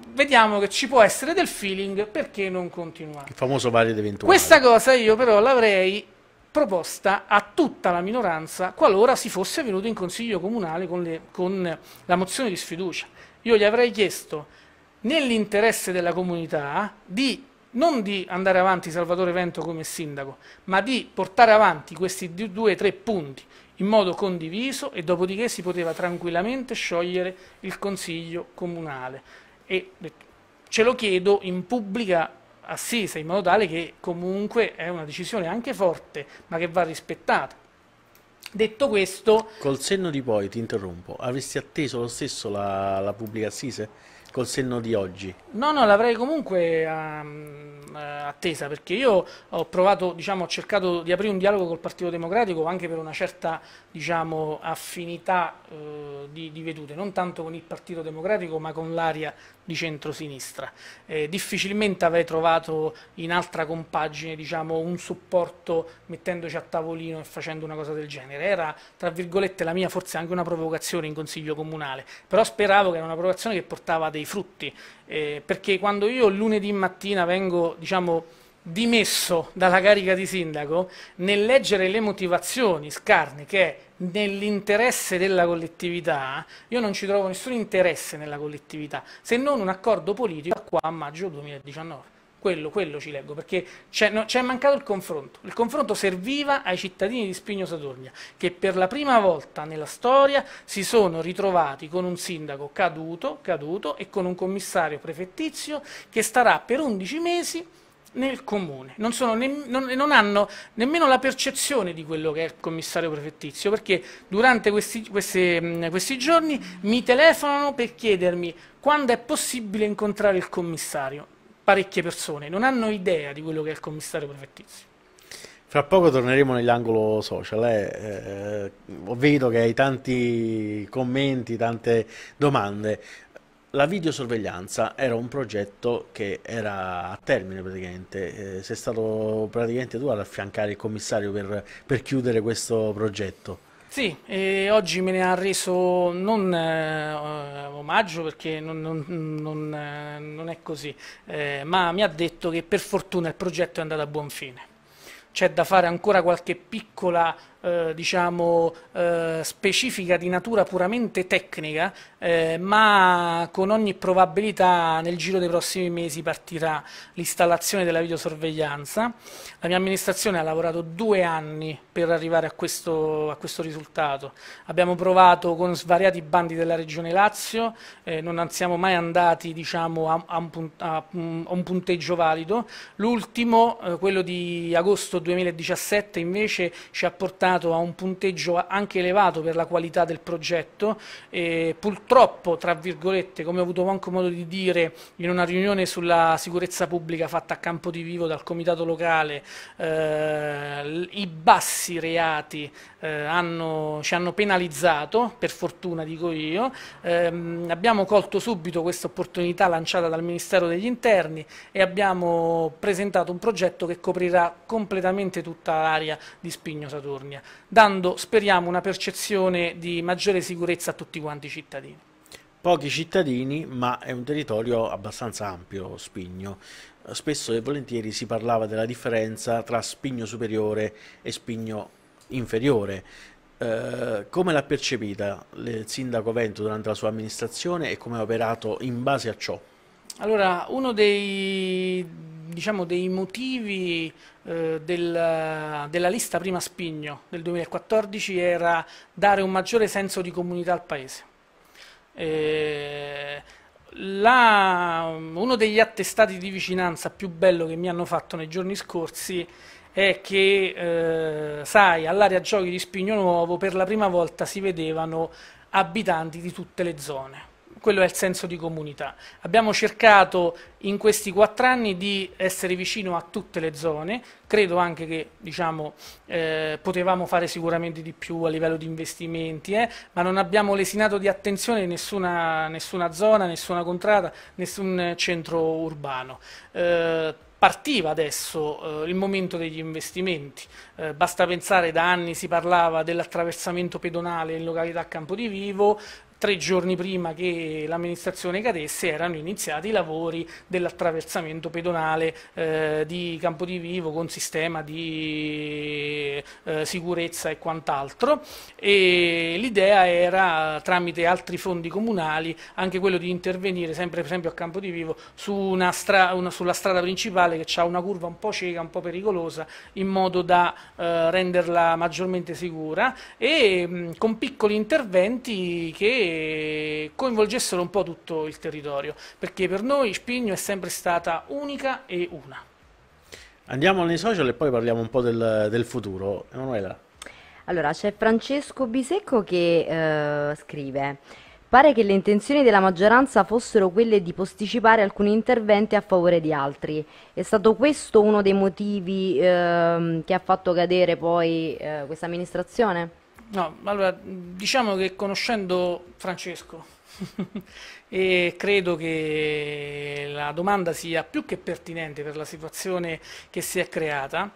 vediamo che ci può essere del feeling, perché non continuare? Il famoso vale d'eventuale. Questa cosa io però l'avrei proposta a tutta la minoranza qualora si fosse venuto in Consiglio Comunale con, le, con la mozione di sfiducia. Io gli avrei chiesto, nell'interesse della comunità, di non di andare avanti Salvatore Vento come sindaco, ma di portare avanti questi due o tre punti in modo condiviso e dopodiché si poteva tranquillamente sciogliere il Consiglio comunale. E eh, ce lo chiedo in pubblica assise, in modo tale che comunque è una decisione anche forte, ma che va rispettata. Detto questo... Col senno di poi, ti interrompo, avresti atteso lo stesso la, la pubblica assise? col senno di oggi? No, no, l'avrei comunque um, attesa perché io ho provato, diciamo, ho cercato di aprire un dialogo col Partito Democratico anche per una certa diciamo, affinità eh, di, di vedute, non tanto con il Partito Democratico ma con l'area di centrosinistra. Eh, difficilmente avrei trovato in altra compagine diciamo, un supporto mettendoci a tavolino e facendo una cosa del genere. Era, tra virgolette, la mia forse anche una provocazione in Consiglio Comunale, però speravo che era una provocazione che portava dei frutti, eh, perché quando io lunedì mattina vengo, diciamo, dimesso dalla carica di sindaco nel leggere le motivazioni scarne che è nell'interesse della collettività, io non ci trovo nessun interesse nella collettività, se non un accordo politico qua a maggio 2019. Quello, quello ci leggo, perché c'è no, mancato il confronto. Il confronto serviva ai cittadini di Spigno Saturnia, che per la prima volta nella storia si sono ritrovati con un sindaco caduto, caduto e con un commissario prefettizio che starà per 11 mesi nel comune, non, ne, non, non, hanno nemmeno la percezione di quello che è il commissario prefettizio, perché durante questi, queste, questi giorni mi telefonano per chiedermi quando è possibile incontrare il commissario, parecchie persone, non hanno idea di quello che è il commissario prefettizio. Fra poco torneremo nell'angolo social, eh. Eh, vedo che hai tanti commenti, tante domande la videosorveglianza era un progetto che era a termine praticamente, eh, sei stato praticamente tu ad affiancare il commissario per, per chiudere questo progetto. Sì, e oggi me ne ha reso non eh, omaggio perché non, non, non, eh, non è così, eh, ma mi ha detto che per fortuna il progetto è andato a buon fine. C'è da fare ancora qualche piccola eh, diciamo, eh, specifica di natura puramente tecnica, eh, ma con ogni probabilità nel giro dei prossimi mesi partirà l'installazione della videosorveglianza. La mia amministrazione ha lavorato due anni per arrivare a questo, a questo risultato. Abbiamo provato con svariati bandi della Regione Lazio, eh, non siamo mai andati diciamo, a, a, un, a, un punteggio valido. L'ultimo, quello di agosto 2017, invece ci ha portato assegnato a un punteggio anche elevato per la qualità del progetto e purtroppo, tra virgolette, come ho avuto anche modo di dire in una riunione sulla sicurezza pubblica fatta a Campo di Vivo dal Comitato Locale, eh, i bassi reati eh, hanno, ci hanno penalizzato, per fortuna dico io, eh, abbiamo colto subito questa opportunità lanciata dal Ministero degli Interni e abbiamo presentato un progetto che coprirà completamente tutta l'area di Spigno Saturnia. Italia, dando, speriamo, una percezione di maggiore sicurezza a tutti quanti i cittadini. Pochi cittadini, ma è un territorio abbastanza ampio, Spigno. Spesso e volentieri si parlava della differenza tra Spigno superiore e Spigno inferiore. Eh, come l'ha percepita il sindaco Vento durante la sua amministrazione e come ha operato in base a ciò? Allora, uno dei, diciamo, dei motivi eh, del, della lista prima Spigno del 2014 era dare un maggiore senso di comunità al paese. Eh, la, uno degli attestati di vicinanza più bello che mi hanno fatto nei giorni scorsi è che, eh, sai, all'area giochi di Spigno Nuovo per la prima volta si vedevano abitanti di tutte le zone quello è il senso di comunità. Abbiamo cercato in questi quattro anni di essere vicino a tutte le zone, credo anche che diciamo, eh, potevamo fare sicuramente di più a livello di investimenti, eh, ma non abbiamo lesinato di attenzione nessuna, nessuna zona, nessuna contrada, nessun centro urbano. Eh, partiva adesso eh, il momento degli investimenti. Eh, basta pensare, da anni si parlava dell'attraversamento pedonale in località Campo di Vivo, tre giorni prima che l'amministrazione cadesse erano iniziati i lavori dell'attraversamento pedonale eh, di Vivo con sistema di eh, sicurezza e quant'altro e l'idea era tramite altri fondi comunali anche quello di intervenire sempre per esempio a Capodivivo su una stra una, sulla strada principale che ha una curva un po' cieca, un po' pericolosa in modo da eh, renderla maggiormente sicura e mh, con piccoli interventi che coinvolgessero un po' tutto il territorio, perché per noi Spigno è sempre stata unica e una. Andiamo nei social e poi parliamo un po' del, del futuro. Emanuela. Allora, c'è Francesco Bisecco che eh, scrive... Pare che le intenzioni della maggioranza fossero quelle di posticipare alcuni interventi a favore di altri. È stato questo uno dei motivi eh, che ha fatto cadere poi eh, questa amministrazione? No, allora, diciamo che conoscendo Francesco, [laughs] e credo che la domanda sia più che pertinente per la situazione che si è creata,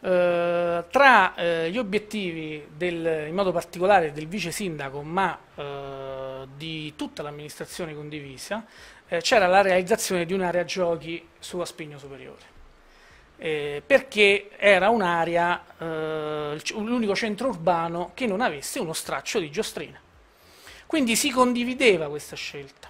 eh, tra eh, gli obiettivi del, in modo particolare del vice sindaco, ma eh, di tutta l'amministrazione condivisa, eh, c'era la realizzazione di un'area giochi su Aspigno Superiore eh, perché era un'area, eh, l'unico centro urbano che non avesse uno straccio di giostrina. Quindi si condivideva questa scelta.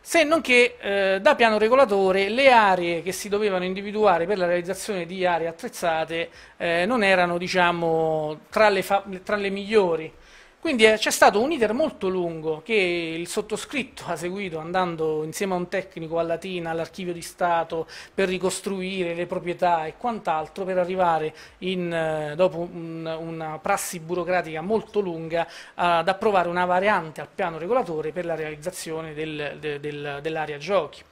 Se non che eh, da piano regolatore le aree che si dovevano individuare per la realizzazione di aree attrezzate eh, non erano diciamo, tra, le tra le migliori quindi eh, c'è stato un iter molto lungo che il sottoscritto ha seguito andando insieme a un tecnico a Latina, all'archivio di Stato, per ricostruire le proprietà e quant'altro, per arrivare in, eh, dopo un, una prassi burocratica molto lunga ad approvare una variante al piano regolatore per la realizzazione del, del, dell'area giochi.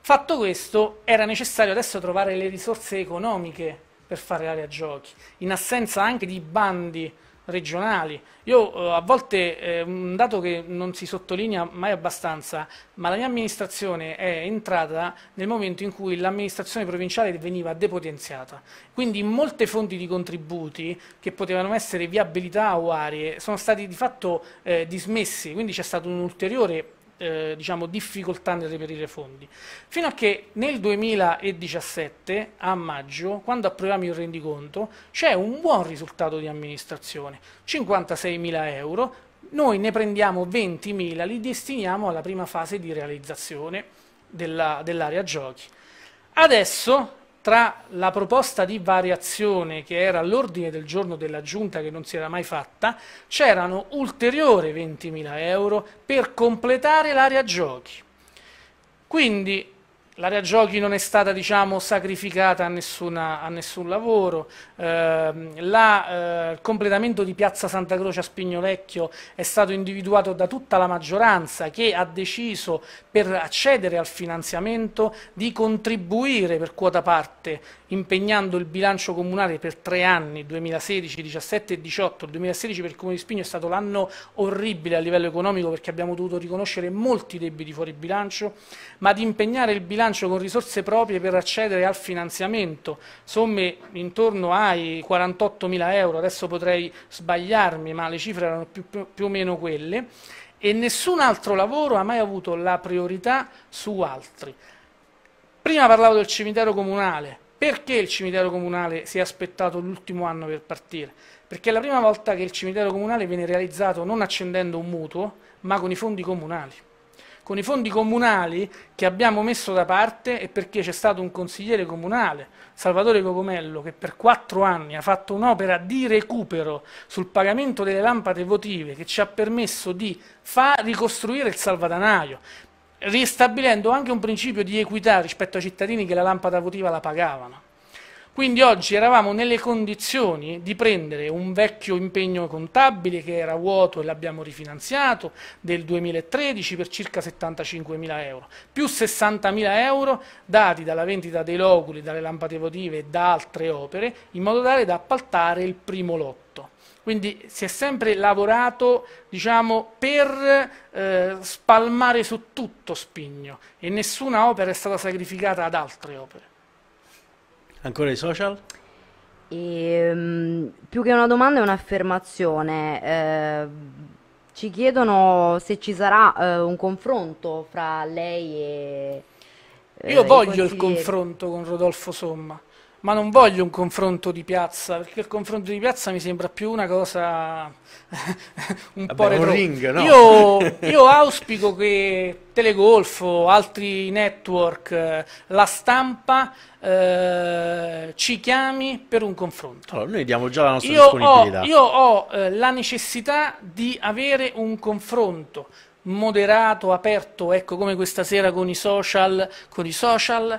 Fatto questo, era necessario adesso trovare le risorse economiche per fare l'area giochi, in assenza anche di bandi regionali. Io eh, a volte, eh, un dato che non si sottolinea mai abbastanza, ma la mia amministrazione è entrata nel momento in cui l'amministrazione provinciale veniva depotenziata. Quindi molte fonti di contributi che potevano essere viabilità o aree sono stati di fatto eh, dismessi, quindi c'è stato un ulteriore eh, diciamo, difficoltà nel reperire fondi. Fino a che nel 2017, a maggio, quando approviamo il rendiconto, c'è un buon risultato di amministrazione, 56.000 euro, noi ne prendiamo 20.000, li destiniamo alla prima fase di realizzazione dell'area giochi. Adesso tra la proposta di variazione che era all'ordine del giorno della giunta che non si era mai fatta, c'erano ulteriori 20.000 euro per completare l'area giochi. Quindi L'area giochi non è stata diciamo, sacrificata a, nessuna, a, nessun lavoro, eh, la, eh, il completamento di Piazza Santa Croce a Spignolecchio è stato individuato da tutta la maggioranza che ha deciso per accedere al finanziamento di contribuire per quota parte impegnando il bilancio comunale per tre anni, 2016, 2017 e 2018. Il 2016 per il Comune di Spigno è stato l'anno orribile a livello economico perché abbiamo dovuto riconoscere molti debiti fuori bilancio, ma di impegnare il bilancio bilancio con risorse proprie per accedere al finanziamento, somme intorno ai 48 mila euro, adesso potrei sbagliarmi ma le cifre erano più, più o meno quelle, e nessun altro lavoro ha mai avuto la priorità su altri. Prima parlavo del cimitero comunale, perché il cimitero comunale si è aspettato l'ultimo anno per partire? Perché è la prima volta che il cimitero comunale viene realizzato non accendendo un mutuo, ma con i fondi comunali con i fondi comunali che abbiamo messo da parte e perché c'è stato un consigliere comunale, Salvatore Cocomello, che per quattro anni ha fatto un'opera di recupero sul pagamento delle lampade votive che ci ha permesso di far ricostruire il salvadanaio, ristabilendo anche un principio di equità rispetto ai cittadini che la lampada votiva la pagavano. Quindi oggi eravamo nelle condizioni di prendere un vecchio impegno contabile che era vuoto e l'abbiamo rifinanziato del 2013 per circa 75.000 euro, più 60.000 euro dati dalla vendita dei loculi, dalle lampade votive e da altre opere, in modo tale da appaltare il primo lotto. Quindi si è sempre lavorato diciamo, per eh, spalmare su tutto Spigno e nessuna opera è stata sacrificata ad altre opere. Ancora i social? E, um, più che una domanda è un'affermazione. Eh, ci chiedono se ci sarà eh, un confronto fra lei e... Eh, Io voglio il confronto con Rodolfo Somma ma non voglio un confronto di piazza, perché il confronto di piazza mi sembra più una cosa [laughs] un Vabbè, po' retro. Un ring, no? io, [laughs] io, auspico che Telegolfo, altri network, eh, la stampa eh, ci chiami per un confronto. Allora, noi diamo già la nostra io disponibilità. Ho, io ho eh, la necessità di avere un confronto moderato, aperto, ecco come questa sera con i social, con i social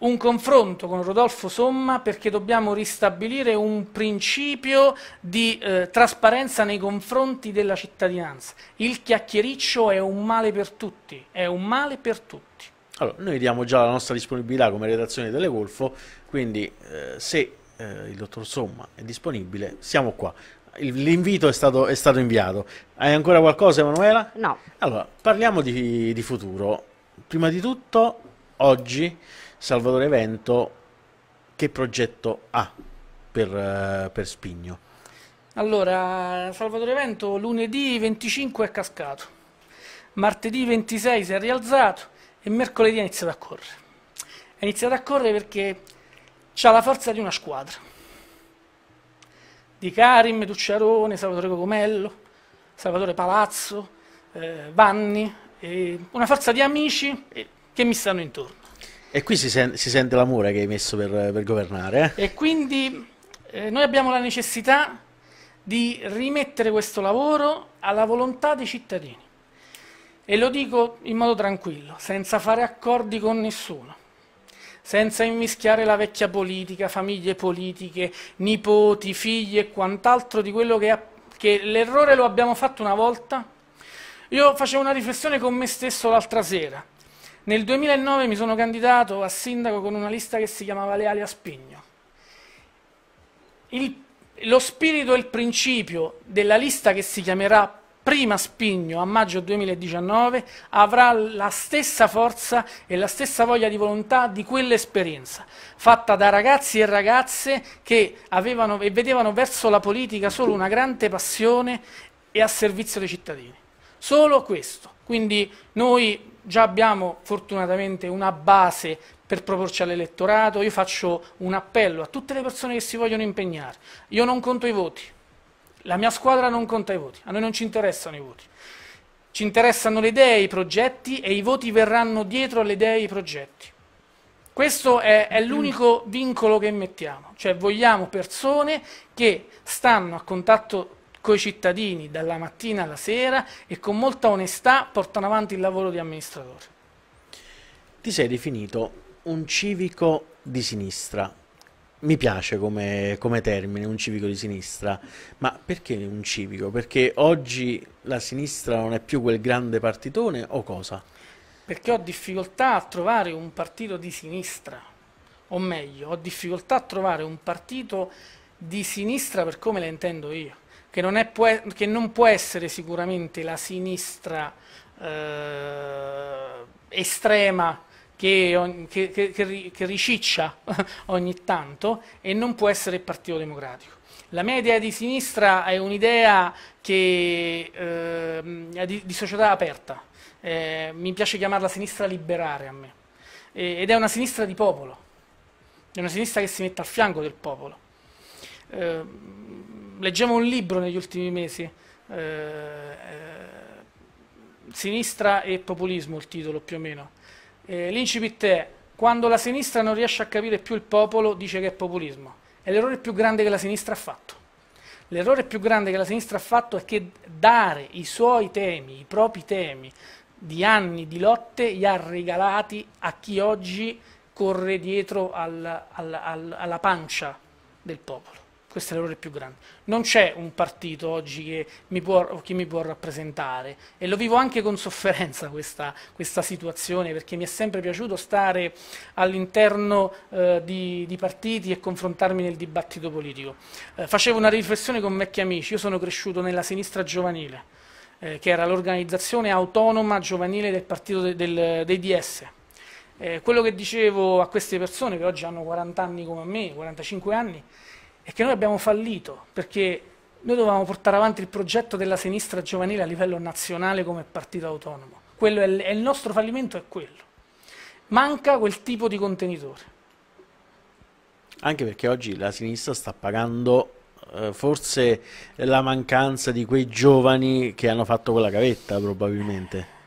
un confronto con Rodolfo Somma perché dobbiamo ristabilire un principio di eh, trasparenza nei confronti della cittadinanza. Il chiacchiericcio è un male per tutti, è un male per tutti. Allora, noi diamo già la nostra disponibilità come redazione Telegolfo, quindi eh, se eh, il dottor Somma è disponibile, siamo qua. L'invito è, è stato, inviato. Hai ancora qualcosa, Emanuela? No. Allora, parliamo di, di futuro. Prima di tutto, oggi Salvatore Vento che progetto ha per, eh, per Spigno? Allora, Salvatore Vento lunedì 25 è cascato, martedì 26 si è rialzato e mercoledì ha iniziato a correre. Ha iniziato a correre perché ha la forza di una squadra. Di Karim, Ducciarone, Salvatore Cocomello, Salvatore Palazzo, eh, Vanni, una forza di amici che mi stanno intorno. E qui si, sen si sente l'amore che hai messo per, per governare. Eh? E quindi eh, noi abbiamo la necessità di rimettere questo lavoro alla volontà dei cittadini. E lo dico in modo tranquillo, senza fare accordi con nessuno, senza immischiare la vecchia politica, famiglie politiche, nipoti, figli e quant'altro di quello che, che l'errore lo abbiamo fatto una volta. Io facevo una riflessione con me stesso l'altra sera. Nel 2009 mi sono candidato a sindaco con una lista che si chiamava Leali a Spigno. Il, lo spirito e il principio della lista che si chiamerà Prima Spigno a maggio 2019 avrà la stessa forza e la stessa voglia di volontà di quell'esperienza, fatta da ragazzi e ragazze che avevano e vedevano verso la politica solo una grande passione e a servizio dei cittadini. Solo questo. Quindi noi già abbiamo fortunatamente una base per proporci all'elettorato, io faccio un appello a tutte le persone che si vogliono impegnare, io non conto i voti, la mia squadra non conta i voti, a noi non ci interessano i voti, ci interessano le idee, i progetti e i voti verranno dietro alle idee e ai progetti. Questo è, è mm. l'unico vincolo che mettiamo, cioè vogliamo persone che stanno a contatto coi cittadini dalla mattina alla sera e con molta onestà portano avanti il lavoro di amministratore. Ti sei definito un civico di sinistra. Mi piace come, come termine, un civico di sinistra, ma perché un civico? Perché oggi la sinistra non è più quel grande partitone o cosa? Perché ho difficoltà a trovare un partito di sinistra, o meglio, ho difficoltà a trovare un partito di sinistra per come la intendo io che non, è, che non può essere sicuramente la sinistra eh, estrema che, che, che, riciccia [laughs] ogni tanto e non può essere il Partito Democratico. La mia idea di sinistra è un'idea eh, di, di, società aperta, eh, mi piace chiamarla sinistra liberare a me, ed è una sinistra di popolo, è una sinistra che si mette al fianco del popolo. Eh, leggiamo un libro negli ultimi mesi, eh, eh, Sinistra e populismo il titolo più o meno. Eh, l'incipit è, quando la sinistra non riesce a capire più il popolo dice che è populismo. È l'errore più grande che la sinistra ha fatto. L'errore più grande che la sinistra ha fatto è che dare i suoi temi, i propri temi, di anni di lotte li ha regalati a chi oggi corre dietro al, al, al, alla pancia del popolo. Questo è l'errore più grande. Non c'è un partito oggi che mi, può, che mi può, rappresentare e lo vivo anche con sofferenza questa, questa situazione perché mi è sempre piaciuto stare all'interno eh, di, di, partiti e confrontarmi nel dibattito politico. Eh, facevo una riflessione con vecchi amici, io sono cresciuto nella sinistra giovanile, eh, che era l'organizzazione autonoma giovanile del partito de, del, dei DS. Eh, quello che dicevo a queste persone che oggi hanno 40 anni come me, 45 anni, è che noi abbiamo fallito perché noi dovevamo portare avanti il progetto della sinistra giovanile a livello nazionale come partito autonomo. È è il nostro fallimento è quello. Manca quel tipo di contenitore. Anche perché oggi la sinistra sta pagando eh, forse la mancanza di quei giovani che hanno fatto quella gavetta probabilmente.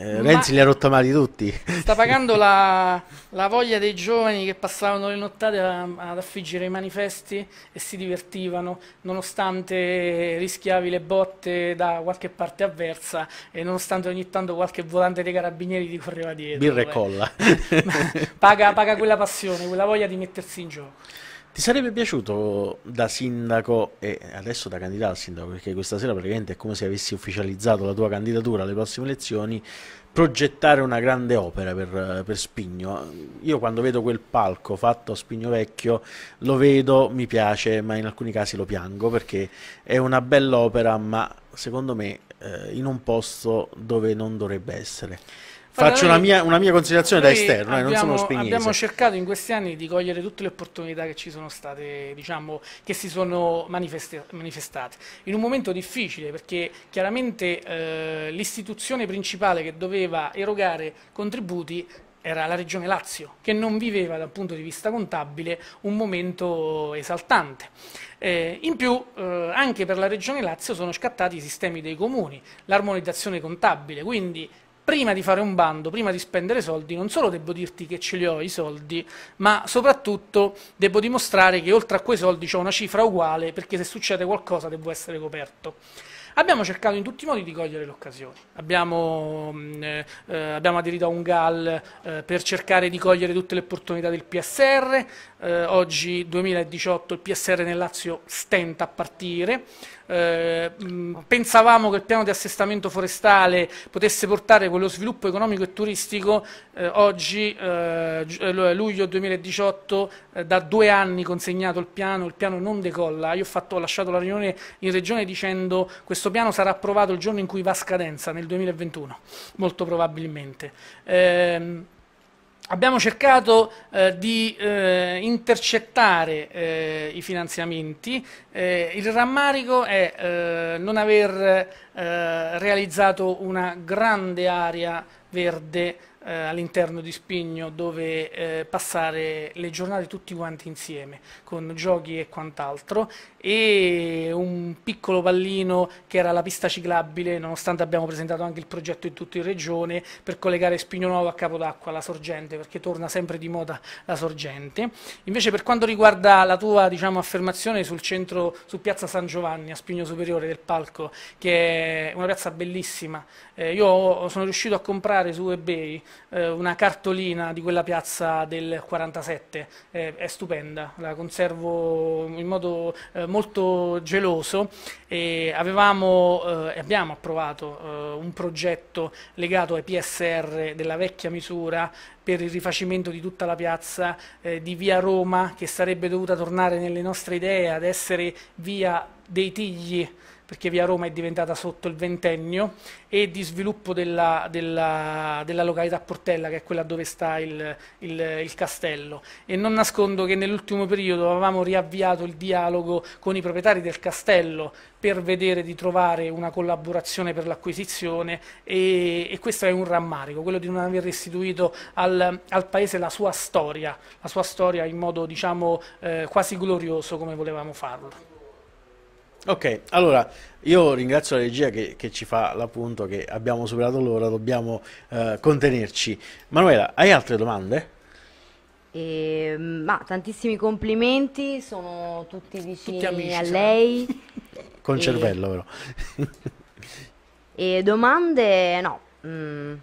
Eh, Renzi li ha rottamati tutti. Sta pagando la, [laughs] la, voglia dei giovani che passavano le nottate ad affiggere i manifesti e si divertivano, nonostante rischiavi le botte da qualche parte avversa e nonostante ogni tanto qualche volante dei carabinieri ti correva dietro. Birra e colla. [laughs] paga, paga quella passione, quella voglia di mettersi in gioco. Ti sarebbe piaciuto da sindaco e adesso da candidato al sindaco, perché questa sera praticamente è come se avessi ufficializzato la tua candidatura alle prossime elezioni, progettare una grande opera per, per Spigno. Io quando vedo quel palco fatto a Spigno Vecchio lo vedo, mi piace, ma in alcuni casi lo piango perché è una bella opera, ma secondo me eh, in un posto dove non dovrebbe essere. Faccio una mia, una mia considerazione da esterno, abbiamo, eh, non sono spignese. Abbiamo cercato in questi anni di cogliere tutte le opportunità che ci sono state, diciamo, che si sono manifestate. In un momento difficile, perché chiaramente eh, l'istituzione principale che doveva erogare contributi era la regione Lazio, che non viveva dal punto di vista contabile un momento esaltante. Eh, in più, eh, anche per la regione Lazio sono scattati i sistemi dei comuni, l'armonizzazione contabile, quindi prima di fare un bando, prima di spendere soldi, non solo devo dirti che ce li ho i soldi, ma soprattutto devo dimostrare che oltre a quei soldi ho una cifra uguale, perché se succede qualcosa devo essere coperto. Abbiamo cercato in tutti i modi di cogliere l'occasione, abbiamo, mm, eh, eh, abbiamo, aderito a un GAL eh, per cercare di cogliere tutte le opportunità del PSR, eh, oggi 2018 il PSR nel Lazio stenta a partire, eh, mm, pensavamo che il piano di assestamento forestale potesse portare quello sviluppo economico e turistico, eh, oggi eh, eh luglio 2018 eh, da due anni consegnato il piano, il piano non decolla, io ho, fatto, ho lasciato la riunione in regione dicendo che questo piano sarà approvato il giorno in cui va a scadenza, nel 2021, molto probabilmente. Ehm, abbiamo cercato eh, di eh, intercettare eh, i finanziamenti, eh, il rammarico è eh, non aver eh, realizzato una grande area verde all'interno di Spigno dove passare le giornate tutti quanti insieme con giochi e quant'altro e un piccolo pallino che era la pista ciclabile, nonostante abbiamo presentato anche il progetto in tutta in regione, per collegare Spigno Nuovo a Capodacqua, la sorgente, perché torna sempre di moda la sorgente. Invece per quanto riguarda la tua diciamo, affermazione sul centro, su piazza San Giovanni, a Spigno Superiore del Palco, che è una piazza bellissima, eh, io sono riuscito a comprare su eBay eh, una cartolina di quella piazza del 47, eh, è stupenda, la conservo in modo eh, molto molto geloso e avevamo, eh, abbiamo approvato eh, un progetto legato ai PSR della vecchia misura per il rifacimento di tutta la piazza eh, di via Roma che sarebbe dovuta tornare nelle nostre idee ad essere via dei Tigli perché via Roma è diventata sotto il ventennio, e di sviluppo della, della, della località Portella, che è quella dove sta il, il, il castello. E non nascondo che nell'ultimo periodo avevamo riavviato il dialogo con i proprietari del castello, per vedere di trovare una collaborazione per l'acquisizione e, e, questo è un rammarico, quello di non aver restituito al, al Paese la sua storia, la sua storia in modo diciamo eh, quasi glorioso come volevamo farlo. Ok, allora io ringrazio la regia che, che ci fa l'appunto che abbiamo superato l'ora, dobbiamo eh, contenerci. Manuela, hai altre domande? E, ehm, ma tantissimi complimenti, sono tutti vicini tutti amici, a lei. [laughs] Con e... cervello però. [laughs] e domande no. Mm.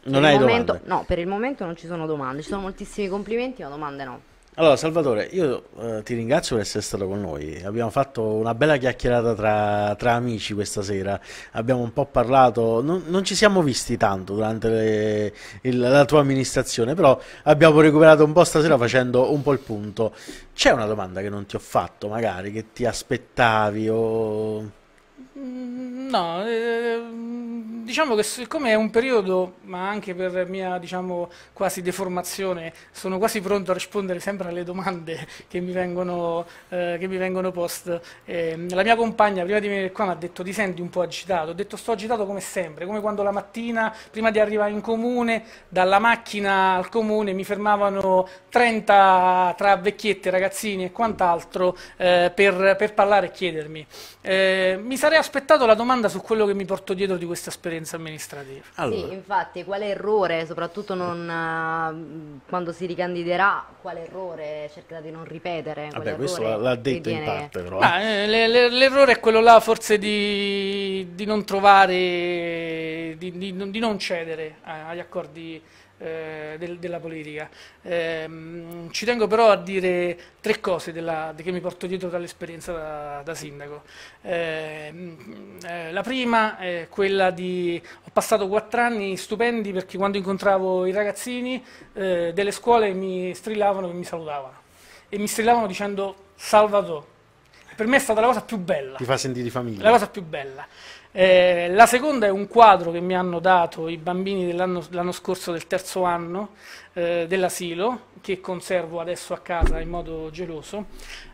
Non hai momento, domande? No, per il momento non ci sono domande. Ci sono moltissimi complimenti, ma domande no. Allora, Salvatore, io eh, ti ringrazio per essere stato con noi. Abbiamo fatto una bella chiacchierata tra, tra amici questa sera. Abbiamo un po' parlato, non, non ci siamo visti tanto durante le, il, la tua amministrazione, però abbiamo recuperato un po' stasera facendo un po' il punto. C'è una domanda che non ti ho fatto, magari che ti aspettavi o Mm, no, eh, diciamo che siccome è un periodo, ma anche per mia, diciamo, quasi deformazione, sono quasi pronto a rispondere sempre alle domande [laughs] che mi vengono, eh, che mi vengono post. Eh, la mia compagna prima di venire qua mi ha detto ti senti un po' agitato, ho detto sto agitato come sempre, come quando la mattina, prima di arrivare in comune, dalla macchina al comune mi fermavano 30 tra vecchiette, ragazzini e quant'altro eh, per, per, parlare e chiedermi. Eh, mi sarei aspettato la domanda su quello che mi porto dietro di questa esperienza amministrativa. Allora. Sì, infatti, quale errore, soprattutto non, eh, quando si ricandiderà, quale errore cercherà di non ripetere? Vabbè, questo l'ha detto in parte, però. Ah, eh. l'errore è quello là, forse di, di non trovare, di, di, di non cedere agli accordi eh, del, della politica. Eh, ci tengo però a dire tre cose della, che mi porto dietro dall'esperienza da, da, sindaco. Ehm, eh, la prima è quella di... ho passato quattro anni stupendi perché quando incontravo i ragazzini eh, delle scuole mi strillavano e mi salutavano e mi strillavano dicendo Salvato. Per me è stata la cosa più bella. Ti fa sentire di famiglia. La cosa più bella. Eh, la seconda è un quadro che mi hanno dato i bambini dell'anno, scorso del terzo anno eh, dell'asilo, che conservo adesso a casa in modo geloso.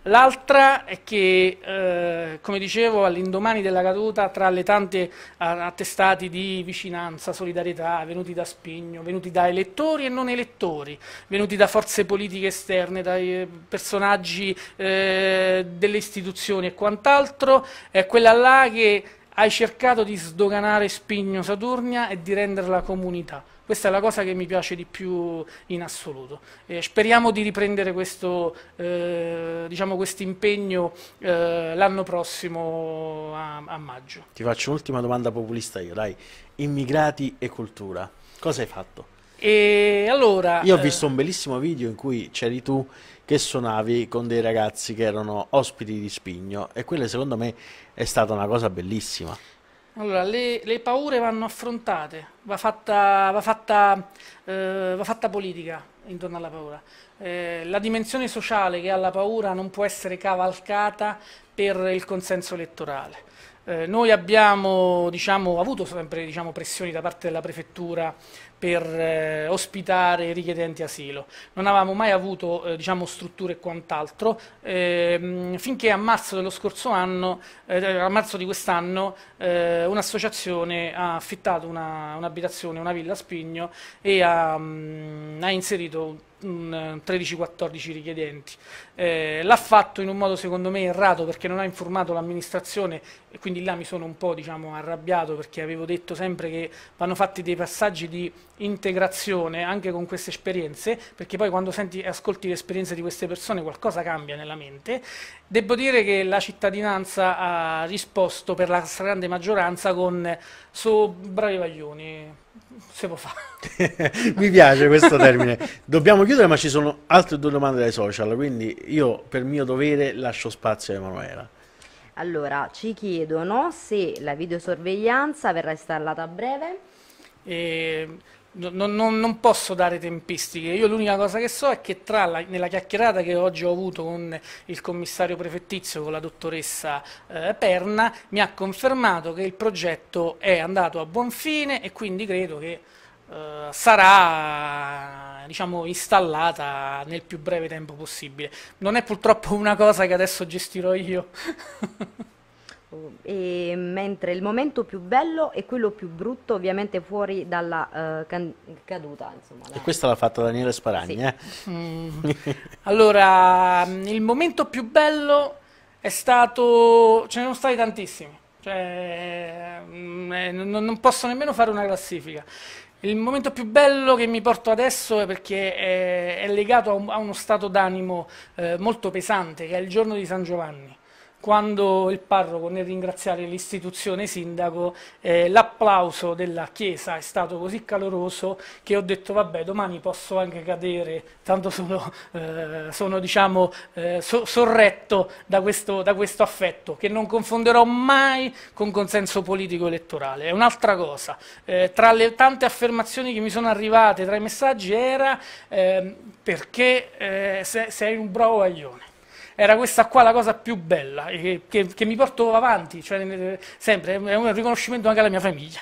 L'altra è che, eh, come dicevo, all'indomani della caduta, tra le tante attestati di vicinanza, solidarietà, venuti da Spigno, venuti da elettori e non elettori, venuti da forze politiche esterne, dai eh, personaggi eh, delle istituzioni e quant'altro, è quella là che hai cercato di sdoganare Spigno Saturnia e di renderla comunità. Questa è la cosa che mi piace di più in assoluto. Eh, speriamo di riprendere questo eh, diciamo impegno eh, l'anno prossimo a, a, maggio. Ti faccio un'ultima domanda populista io, dai. Immigrati e cultura, cosa hai fatto? E allora, io ho eh, visto un bellissimo video in cui c'eri tu che suonavi con dei ragazzi che erano ospiti di Spigno e quelle secondo me è stata una cosa bellissima. Allora, le, le paure vanno affrontate, va fatta, va, fatta, eh, va fatta, politica intorno alla paura. Eh, la dimensione sociale che ha la paura non può essere cavalcata per il consenso elettorale. Eh, noi abbiamo diciamo, avuto sempre diciamo, pressioni da parte della prefettura per eh, ospitare i richiedenti asilo, non avevamo mai avuto eh, diciamo, strutture e quant'altro, ehm, finché a marzo, anno, eh, a marzo di quest'anno eh, un'associazione ha affittato un'abitazione, un una villa a Spigno e ha, mh, mm, ha inserito 13-14 richiedenti eh, l'ha fatto in un modo secondo me errato perché non ha informato l'amministrazione e quindi là mi sono un po' diciamo, arrabbiato perché avevo detto sempre che vanno fatti dei passaggi di integrazione anche con queste esperienze perché poi quando senti e ascolti le esperienze di queste persone qualcosa cambia nella mente. Devo dire che la cittadinanza ha risposto per la stragrande maggioranza con so bravi vaglioni se può fare. [laughs] Mi piace questo termine. Dobbiamo chiudere, ma ci sono altre due domande dai social, quindi io per mio dovere lascio spazio a Emanuela. Allora, ci chiedono se la videosorveglianza verrà installata a breve. E... Non, non, non, posso dare tempistiche, io l'unica cosa che so è che la, nella chiacchierata che oggi ho avuto con il commissario prefettizio, con la dottoressa eh, Perna, mi ha confermato che il progetto è andato a buon fine e quindi credo che eh, sarà diciamo, installata nel più breve tempo possibile. Non è purtroppo una cosa che adesso gestirò io. [laughs] E, mentre il momento più bello è quello più brutto, ovviamente fuori dalla uh, can- caduta. Insomma, E questa l'ha fatta Daniele Sparagni Sì. Eh? Mm. allora, mm, il momento più bello è stato. ce ne sono stati tantissimi. Cioè, mm, eh, non, non posso nemmeno fare una classifica. Il momento più bello che mi porto adesso è perché è, è legato a, un, a, uno stato d'animo eh, molto pesante, che è il giorno di San Giovanni quando il parroco nel ringraziare l'istituzione sindaco eh, l'applauso della chiesa è stato così caloroso che ho detto vabbè domani posso anche cadere tanto sono, eh, sono diciamo, eh, so sorretto da questo, da questo, affetto che non confonderò mai con consenso politico elettorale è un'altra cosa eh, tra le tante affermazioni che mi sono arrivate tra i messaggi era ehm, perché eh, sei un bravo aglione era questa qua la cosa più bella che, che, che mi porto avanti, cioè, eh, sempre, è un riconoscimento anche alla mia famiglia.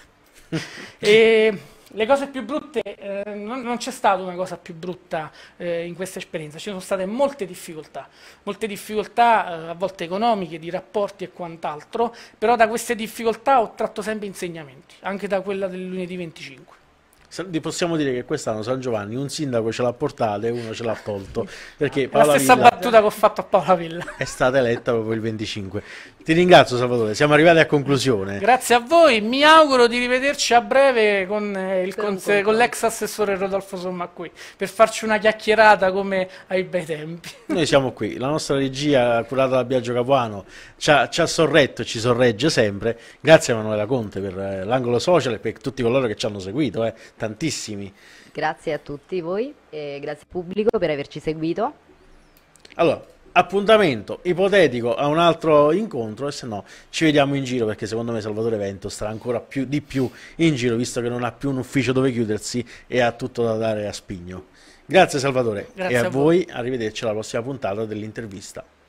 [laughs] e, le cose più brutte, eh, non, non c'è stata una cosa più brutta eh, in questa esperienza, ci sono state molte difficoltà, molte difficoltà eh, a volte economiche, di rapporti e quant'altro, però da queste difficoltà ho tratto sempre insegnamenti, anche da quella del lunedì 25 possiamo dire che quest'anno San Giovanni un sindaco ce l'ha portato e uno ce l'ha tolto. Perché Paola la stessa Villa battuta che ho fatto a Paola Villa. È stata eletta proprio il 25. Ti ringrazio Salvatore, siamo arrivati a conclusione. Grazie a voi, mi auguro di rivederci a breve con, eh, conse- con l'ex assessore Rodolfo Somma qui, per farci una chiacchierata come ai bei tempi. Noi siamo qui, la nostra regia curata da Biagio Capuano ci ha, ci ha sorretto, ci sorregge sempre. Grazie a Manuela Conte per eh, l'angolo social e per tutti coloro che ci hanno seguito. Eh tantissimi. Grazie a tutti voi e grazie pubblico per averci seguito. Allora, appuntamento ipotetico a un altro incontro e se no ci vediamo in giro perché secondo me Salvatore Vento starà ancora più, di più in giro visto che non ha più un ufficio dove chiudersi e ha tutto da dare a Spigno. Grazie Salvatore grazie e a, a voi. voi, arrivederci alla prossima puntata dell'intervista.